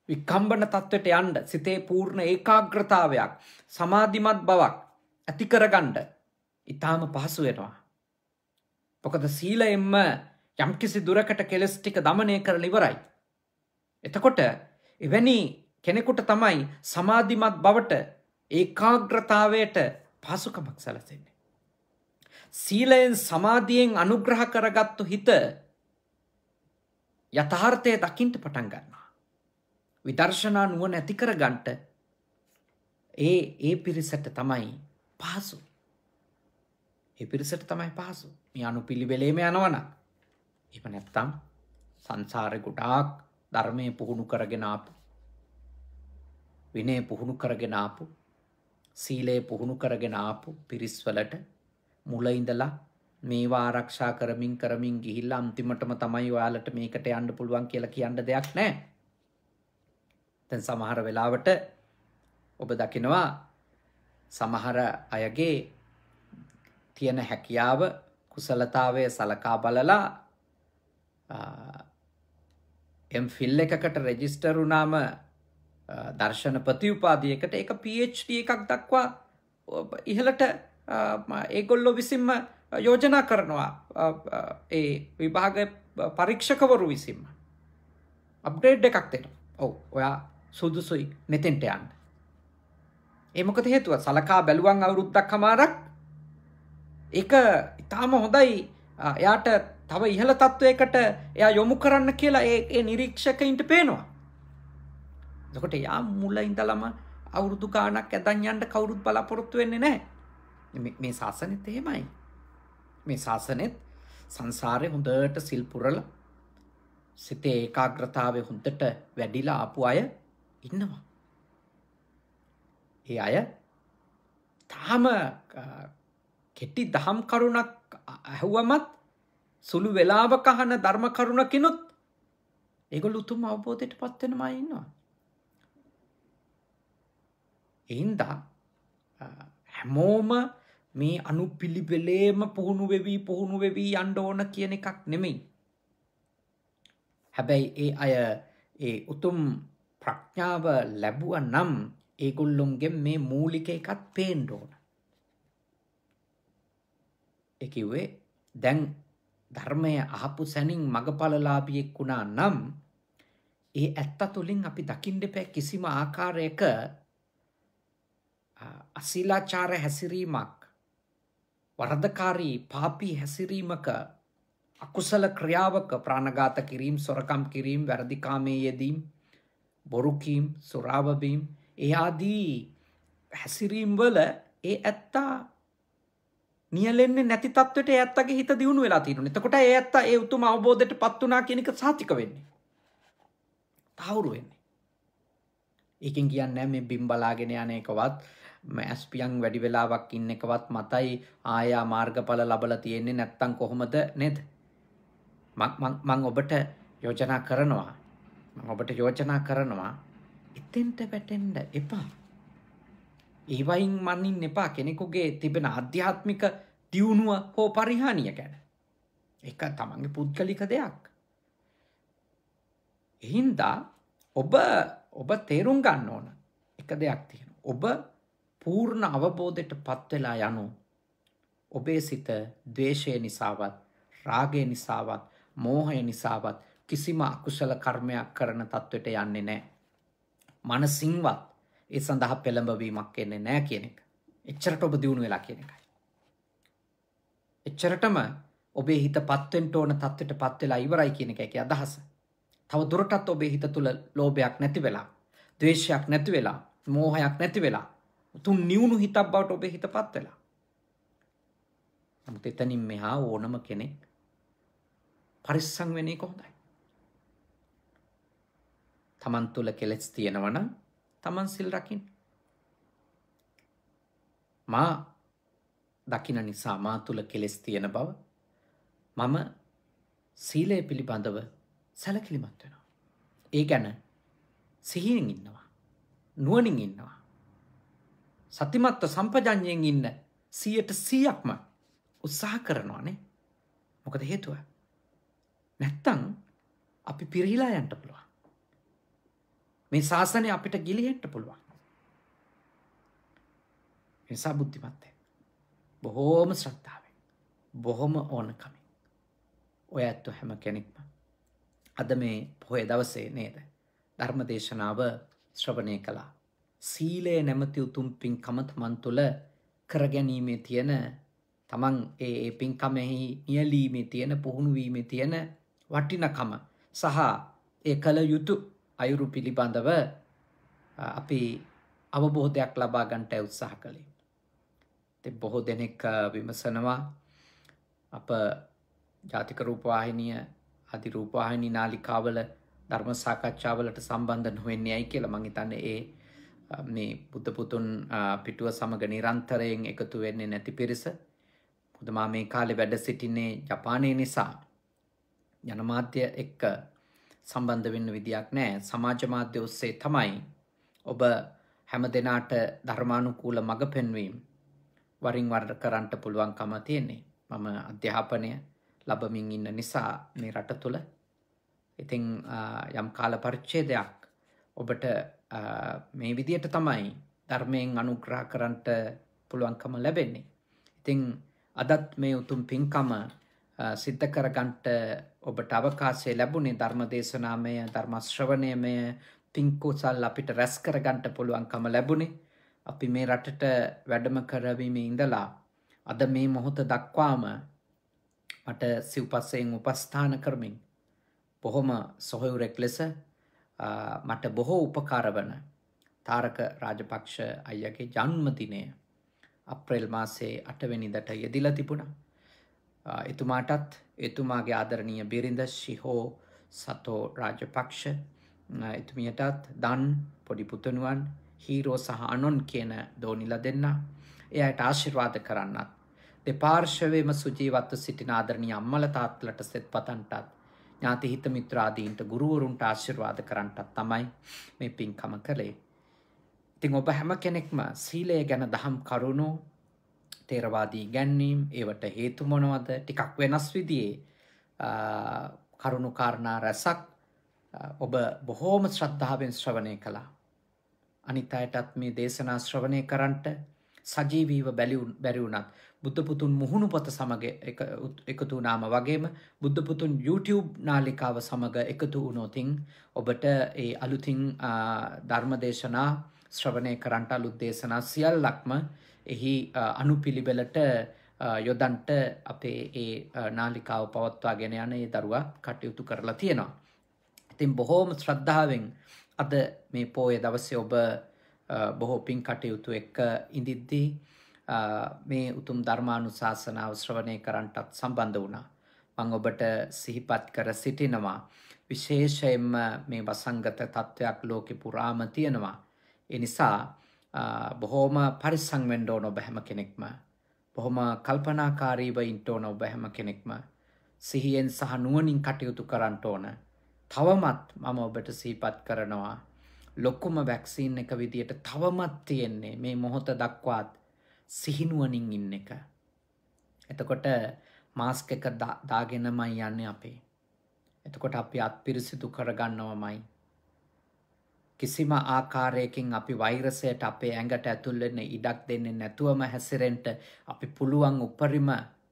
A: විකම්බන තත්වයට යන්න සිතේ පූර්ණ ඒකාග්‍රතාවයක් සමාධිමත් බවක් ඇති කරගන්න ඊටාම පහසු වෙනවා. මොකද සීලයෙන්ම යම්කිසි දුරකට කෙලස් ටික দমনය කරලා ඉවරයි. එතකොට එවැනි කෙනෙකුට තමයි සමාධිමත් බවට ඒකාග්‍රතාවයට පහසුකමක් සැලසෙන්නේ. සීලයෙන් සමාධියෙන් අනුග්‍රහ කරගත්තු හිත යථාර්ථය දකිින්ට පටන් ගන්නවා. විදර්ශනා නුව නැති කරගන්ට ඒ ඒ පිරිසට තමයි පහසු. ඒ පිරිසට තමයි පහසු මේ අනු පිළිවෙලේම යනවන. එම නැත්තම් සංසාර ගොඩාක් ධර්මය පුහුණු කරගෙනාපු. විනේ පුහුණු කරගෙනාපු සීලය පුහුණු කරගෙන ආපු පිරිස්වලට මුල ඉඳලා මේවා ආරක්ෂා කරමින් කරමින් ගිහිල්ලා අන්තිමටම තමයි ඔයාලට මේකට යන්න පුළුවන් කියලා කියන්න දෙයක් නැහැ. දැන් සමහර වෙලාවට ඔබ දකිනවා සමහර අයගේ තියෙන හැකියාව කුසලතාවය සලකා බලලා එම් ෆිල් එකකට රෙජිස්ටර් වුණාම දර්ශන ප්‍රතිඋපාදියකට එක පHD එකක් දක්වා ඉහලට ඒගොල්ලො විසින්ම යෝජනා කරනවා ඒ විභාග පරීක්ෂකවරු විසින්ම අප්ඩේඩ් එකක් දෙෙන ඔව ඔයා සුදුසුයි මෙතෙන්ට යන්න එමකද හේතුව සලකා බැලුවන් අවුරුද්දක් හමාරක් එක ඉතාම හොඳයි එයාට තව ඉහළ තත්ත්වයකට එයා යොමු කරන්න කියලා ඒ නිරීක්ෂකයින්ට පේනවා දකොට යා මුල ඉඳලම අවුරුදු ගානක් ඇදන් යන්ට කවුරුත් බලාපොරොත්තු වෙන්නේ නෑ මේ ශාසනෙත් එහෙමයි මේ ශාසනෙත් සංසාරය හොඳට සිල්පුරල සිතේ ඒකාග්‍රතාවය හොඳට වැඩිලා ආපු අය ඉන්නවා ඒ අය තාම කෙටි දහම් කරුණක් ඇහුවමත් සුළු වෙලාවක අහන ධර්ම කරුණකිනුත් ඒගොල්ලෝ උතුම් අවබෝධයට පත් වෙනමයි ඉන්නවා එයින්දා හැමෝම මේ අනු පිළිපෙලේම පුහුණු වෙවී පුහුණු වෙවී අන්ඩ ඕන කියන එකක් නෙමෙයි. හැබැයි ඒ අය ඒ උතුම් ප්‍රඥාව ලැබුව නම් ඒගොල්ලොන්ගෙන් මේ මූලික එකත් පේන්ඩ ඕන. එකවේ දැන් ධර්මය අහපු සැනින් මඟඵලලාබියෙක් වුණා නම් ඒ ඇත්ත තුළින් අපි දකිින්ඩපෑ කිසිම ආකාරයක අසීලාචාර හැසිරීමක් වරදකාරී පාපී හැසිරීමක අකුසල ක්‍රියාවක ප්‍රාණගාත කිරීම් සොරකම් කිරීම් වැරදිකාමේ යෙදීම් බොරුකීම් සුරාවබීම් එයාදී හැසිරීම්වල ඒ ඇත්තා නියලෙන්නේ නැති තත්වට ඇත්තගේ හිත දියුණු වෙලා තිරුණ එතකොට ඒ ඇත්ත ඒ උතුම අවබෝධයට පත් වනා කෙනෙක සාතික වෙන්නේ තවුරු වෙන්නේ ඒකින් කියන්න මේ බිම්බලාගෙන යන එකවත් ඇස්පියන් වැඩි වෙලාවක් ඉන්න එකවත් මතයි ආයා මාර්ගඵල ලබල තියෙන්නේ නැත්තම් කොහොමද නේද? මං ඔබට යෝජනා කරනවා. මං ඔබට යෝජනා කරනවා එතෙන්ට වැටෙන්න එපා. ඒවයින් මනින් එපා කෙනෙකුගේ තිබෙන අධ්‍යාත්මික දියුණුව හෝ පරිහානිය ගැන. එක තමන්ගේ පුද්ගලික දෙයක්. එහින්දා ඔබ ඔබ තේරුම් ගන්න ඕන එක දෙයක් තියෙන. ඔබ පූර්ණ අවබෝධයට පත්වෙලා යනු ඔබේ සිත ද්වේෂය නිසාවත් රාගය නිසාවත් මෝහය නිසාවත් කිසිම අකුසල කර්මයක් කරන තත්ත්වයට යන්නේ නැහැ. මනසින්වත් ඒ සඳහා පෙළඹවීමක් එන්නේ නැහැ කියන එක. එච්චරට ඔබ දියුණු වෙලා කියන එකයි. එච්චරටම ඔබේ හිත පත්වෙන්න ඕන තත්ත්වයට පත් වෙලා ඉවරයි කියන එකයි අදහස. තව දුරටත් ඔබේ හිත තුල ලෝභයක් නැති වෙලා, ද්වේෂයක් නැති වෙලා, මෝහයක් නැති වෙලා උතුම් නිවුණු හිතක් බවට ඔබේ හිතපත් වෙලා. නමුත් එතනින් මෙහා ඕනම කෙනෙක් පරිස්සම් වෙන එක හොඳයි. Taman තුල කෙලෙස් තියෙනවා නම් Taman සිල් රකින්න. මා දකින නිසා මා තුල කෙලෙස් තියෙන බව මම සීලය පිළිබඳව සැලකිලිමත් වෙනවා. ඒ ගැන සිහියෙන් ඉන්නවා. නුවණින් ඉන්නවා. සතිමත්ව සම්පජඥයෙන් ඉන්න සියට සියක්ම උත්සාහ කරනවානේ මොකද හේතුව නැත්තං අපි පිරිහිලා යන්ට පුළුවන් මේ ශාසනය අපිට ගිලිහෙන්ට පුළුවන් නිසා බුද්ධිමත්තය බොහෝම ශ්‍රද්ධාවෙන් බොහොම ඕනකමින් ඔය ඇත්තු හැම කෙනෙක්ම අද මේ පොහය දවසේ නේද ධර්ම දේශනාව ශ්‍රවණය කලා සීලය නැමති උතුම් පින්කම තමන් තුළ කරගැනීමේ තියෙන තමන් ඒ පින්කමෙහි නියලීමේ තියෙන පුහුණුවීමේ තියෙන වටිනකම සහ ඒ කළ යුතු අයුරු පිළිබඳව අපි අවබෝධයක් ලබා ගන්ට උත්සාහ කළේ. ති බොහෝ දෙනෙක් විමසනවා අප ජාතික රූපවාහිනිය අධි රූපවාහිනි නාලිකාවල ධර්ම සාකච්ඡාවලට සම්බන්ධ නොවෙන්නේ ඇයි කියලා මංහිතන්න ඒ මේ බුද්ධපුතුන් පිටුව සමඟ නිරන්තරයෙන් එකතු වෙන්නේ නැති පිරිස පුදමා මේ කාලෙ වැඩ සිටින්නේ ජපානය නිසා ජනමාධ්‍ය එක්ක සම්බන්ධ වෙන්න විදියක් නෑ සමාජ මාධ්‍ය ඔස්සේ තමයි ඔබ හැම දෙනාට ධර්මානුකූල මඟ පෙන්වීම් වරින් වර කරන්නට පුළුවන්කම තියෙන්නේ මම අධ්‍යාපනය ලබමින් ඉන්න නිසා මේ රට තුළ ඉතිං යම් කාල පරිච්චේදයක් ඔබට මේ විදියට තමයි ධර්මයෙන් අනුග්‍රහ කරන්නට පුළුවන්කම ලැබෙන්නේ. ඉතිං අදත් මේ උතුම් පින්කම සිද්ධ කරගන්ට ඔබට අවකාශය ලැබුණේ ධර්ම දේශනාමය ධර්මශ්‍රවණයමය පින්කෝසල් අපිට රැස් කරගන්ට පුළුවන්කම ලැබුණේ අපි මේ රටට වැඩම කරවීම ඉඳලා අද මේ මොහොත දක්වාම මට සිව්පස්සයෙන් උපස්ථාන කරමින් බොහොම සොහොයුරෙක් ලෙස මට බොහෝ උපකාර වන තාරක රාජපක්ෂ අයගේ ජන්මදිනය අප්‍රෙල් මාසේ අටවැනිදට යෙදිල තිබුණා. එතුමාටත් එතුමාගේ ආදරණීය බිරිඳ ශිහෝ සතෝ රාජපක්ෂ එතුමියටත් දන් පොඩිපුතනුවන් හීරෝ සහ අනොන් කියන දෝනිල දෙන්න එයට ආශිර්වාද කරන්නත්. දෙපාර්ශවයම සුජීවත්ව සිටින ආදරණී අම්මල තාත්ලට සෙත් පතන්ටත් ඥාති හිත මිත්‍රාදීන්ට ගුරුවරුන්ට ආශිර්වාද කරන්නටත් තමයි මේ පින්කම කළේ. ඉතින් ඔබ හැම කෙනෙක්ම සීලය ගැන දහම් කරුණු තේරවාදී ගැන්වීම් ඒවට හේතුමොනවද ටිකක් වෙනස් විදියේ කරුණුකාරණා රැසක් ඔබ බොහෝම ශ්‍රද්ධාවෙන් ශ්‍රවණය කළා. අනිත් අයටත් මේ දේශනා ශ්‍රවණය කරන්නට සජීවීව බැරිවුනත් බුද්ධපුතුන් මුහුණුපත සමඟ එකතු නාම වගේම බුද්ධපුතුන් YouTube නාලිකාව සමඟ එකතු වුණෝතිං ඔබට ඒ අලුතිං ධර්මදේශනා ශ්‍රවණය කරන්ට අලුත් දේශනා සියල් ලක්ම එහි අනු පිළිබෙලට යොදන්ට අපේ ඒ නාලිකාව පවත්වා ගෙන යන ඒ දරුවා කටයුතු කරලා තියෙනවා. ඉතින් බොහෝම ශ්‍රද්ධාවෙන් අද මේ පෝය දවසේ ඔබ බොහෝ පින් කටයුතු එක්ක ඉඳිද්දී මේ උතුම් ධර්මාණු ශාසනාව ශ්‍රවණය කරන්නටත් සම්බන්ධ වුණා. මං ඔබට සිහිපත් කර සිටිනවා. විශේෂයෙන්ම මේ වසංගත තත්ත්වයක් ලෝකෙ පුරාම තියෙනවා. එනිසා බොහෝම පරිසංවෙන්ඩ ඕන ඔබ හැම කෙනෙක්ම. බොහොම කල්පනාකාරීව ඉන්ට ඕන ඔබ හැම කෙනෙක්ම. සිහියෙන් සහ නුවනින් කටයුතු කරන්නට ඕන. තවමත් මම ඔබට සීපත් කරනවා ලොක්කොම වැක්සීන් එක විදියට තවමත් තියෙන්නේ මේ මොහොත දක්වාත් සිහිනුවනින් ඉන්න එක. එතකොට මාස්ක එක දාගෙනමයි යන්න අපේ. එතකොට අපි අත් පිරිසිදු කරගන්නවමයි. කිසිම ආකාරයකින් අපි වෛරසයට අපේ ඇඟට ඇතුල්ලෙන්න ඉඩක් දෙන්නේ නැතුවම හැසිරෙන්ට අපි පුළුවන් උපරිම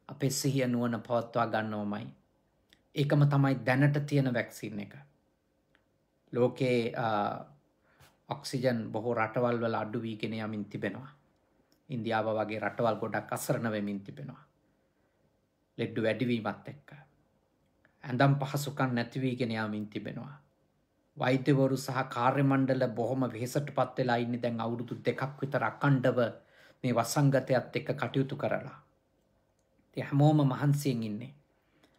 A: අපේ සිහිය නුවන පවත්වා ගන්නවමයි. ඒකම තමයි දැනට තියෙන වැක්සින් එක. ලෝකයේ ඔක්සිජන් බොහෝ රටවල් වල අඩු වීගෙන යමින් තිබෙනවා. ඉන්දියාව වගේ රටවල් ගොඩක් අසරණ වෙමින් තිබෙනවා. ලෙඩ්ඩු වැඩිවීමත් එක්ක. ඇඳම් පහසුකම් නැතිවීගෙන යමින් තිබෙනවා. වෛද්‍යවරු සහ කාර්ය මණ්ඩල බොහොම වෙහෙසටපත් වෙලා ඉන්නේ දැන් අවුරුදු දෙකක් විතර අකණ්ඩව මේ වසංගතයත් එක්ක කටයුතු කරලා. ඉතින් හැමෝම මහන්සියෙන් ඉන්නේ.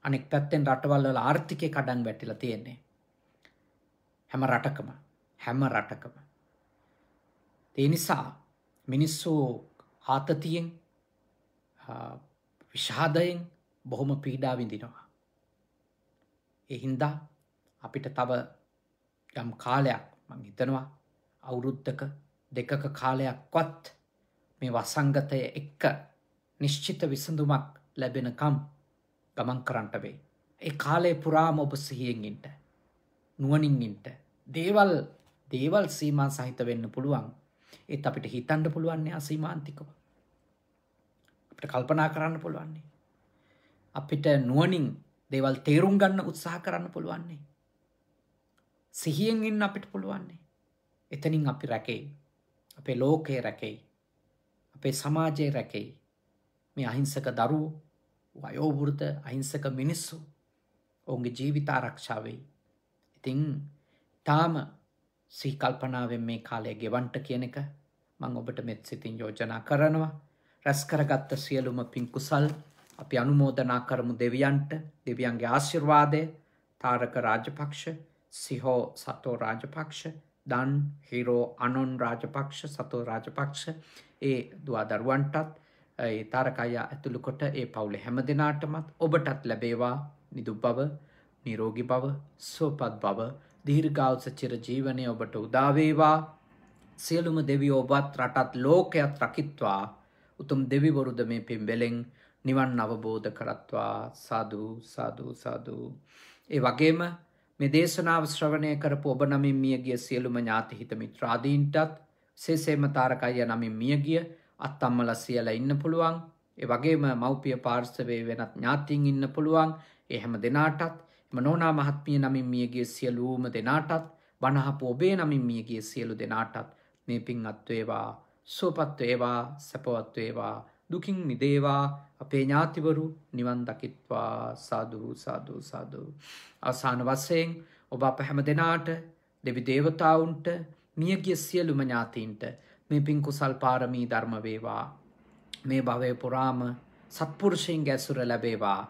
A: අනෙක් පැත්තෙන් රටවල් වල ආර්ථිකය කඩන් වැටිලා තියෙන්නේ. හැම රටකම හැම රටකම. ඒ නිසා මිනිස්සු ආතතියෙන් විෂාදයෙන් බොහොම පීඩා විඳිනවා. එහින්දා අපිට තව යම් කාලයක් මං හිතනවා අවුරුද්ධක දෙකක කාලයක්වත් මේ වසංගතය එක්ක නිශ්චිත විසඳුමක් ලැබෙනකම් ගමන් කරන්නට වෙයි. ඒ කාලේ පුරාම ඔබ සිහියෙන් ඉන්න. නුවණින් ඉන්න. දේවල් දේවල් සීමා සහිත වෙන්න පුළුවන් ඒත් අපිට හිතන්ඩ පුළුවන්න්නේ අසීමාන්තිකව අපට කල්පනා කරන්න පුළුවන්නේ අපිට නුවනින් දේවල් තේරුම් ගන්න උත්සාහ කරන්න පුළුවන්නේ සිහියෙන් ඉන්න අපිට පුළුවන්නේ එතනින් අපි රැකෙයි අපේ ලෝකයේ රැකෙයි අපේ සමාජයේ රැකෙයි මේ අහිංසක දරුවෝ වයෝවෘත අහිංසක මිනිස්සු ඔවුන්ගේ ජීවිත ආරක්ෂාවෙයි ඉතිං තාම සීකල්පනාවෙන් මේ කාලය ගෙවන්ට කියන එක මං ඔබට මෙත් සිතින් යෝජනා කරනවා රැස්කරගත්ත සියලුම පින්කුසල් අපි අනුමෝදනා කරමු දෙවියන්ට දෙවියන්ගේ ආශිර්වාදය තාරක රාජපක්ෂ සිහෝ සතෝ රාජපක්ෂ දන් හිරෝ අනොන් රාජපක්ෂ සතෝ රාජපක්ෂ ඒ දවාදරුවන්ටත් ඒ තාරකයා ඇතුළුකොට ඒ පවුල හැම දෙනාටමත් ඔබටත් ලැබේවා නිදු බව නිරෝගි බව සෝපත් බව දීර්ඝාස චිර ජීවනය ඔබට උදා වේවා සියලුම දෙවියෝ ඔබත් රටත් ලෝකයත් රකිත්වා උතුම් දෙවිවරුද මේ පිම්බෙලෙන් නිවන් අවබෝධ කරත්වා සාදු සාදු සාදු ඒ වගේම මේ දේශනාව ශ්‍රවණය කරපු ඔබ නමින් මියගිය සියලුම ඥාති හිත මිත්‍රාදීන්ටත් සේසේම තාරකය නමින් මියගිය අත්තම්මල සියලා ඉන්න පුළුවන් ඒ වගේම මව්පිය පාර්ශවයේ වෙනත් ඥාතීන් ඉන්න පුළුවන් ඒ හැම දෙනාටත් මනෝනා මහත්මිය නමින් මියගේ සියලූම දෙනාටත් බණහපු ඔබේ නමින් මියගේ සියලු දෙනාටත් මේ පින් අත්වේවා සෝපත්වේවා සැපවත්වේවා දුකින් මිදේවා අපේ ඥාතිවරු නිවන් දකිත්වා සාධූ සාධූ සාධූ. අසාන වස්සයෙන් ඔබ අප හැම දෙනාට දෙවි දේවතාවුන්ට මියගිය සියලුම ඥාතීන්ට මේ පින්කුසල් පාරමී ධර්මවේවා. මේ භවය පුරාම සත්පුරුෂයෙන් ගැසුර ලැබේවා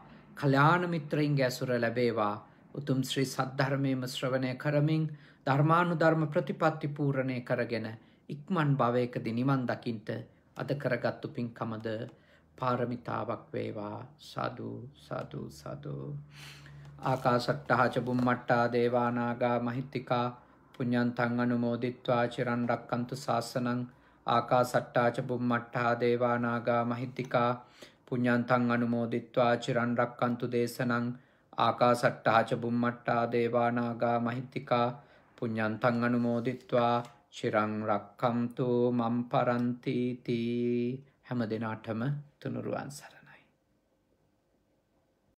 A: කල්‍යාණ මිත්‍රයින්ගේ ඇසුර ලැබේවා උතුම් ශ්‍රී සද්ධර්මයේම ශ්‍රවණය කරමින් ධර්මානුධර්ම ප්‍රතිපත්ති පූර්ණේ කරගෙන ඉක්මන් භවයකදී නිවන් දකින්ට අද කරගත්තු පින්කමද පාරමිතාවක් වේවා සාදු සාදු සාදු ආකාශට්ටා ච බුම්මට්ටා දේවානාගා මහිත්‍තිකා පුඤ්ඤන්තං අනුමෝදිත්වා චිරන් රක්කන්තු ශාසනං ආකාශට්ටා ච බුම්මට්ටා දේවානාගා මහිත්‍තිකා පුඥන්තන් අනුමෝදිත්වා චිරන් රක්කන්තු දේශනං ආකාසට්ටහච බුම්මට්ටා දේවානාගා මහිත්තිකා පුඥන්තන් අනුමෝදිත්වා චිරං රක්කම්තු මම් පරන්තීතිී හැම දෙනාටම තුනුරුවන් සර.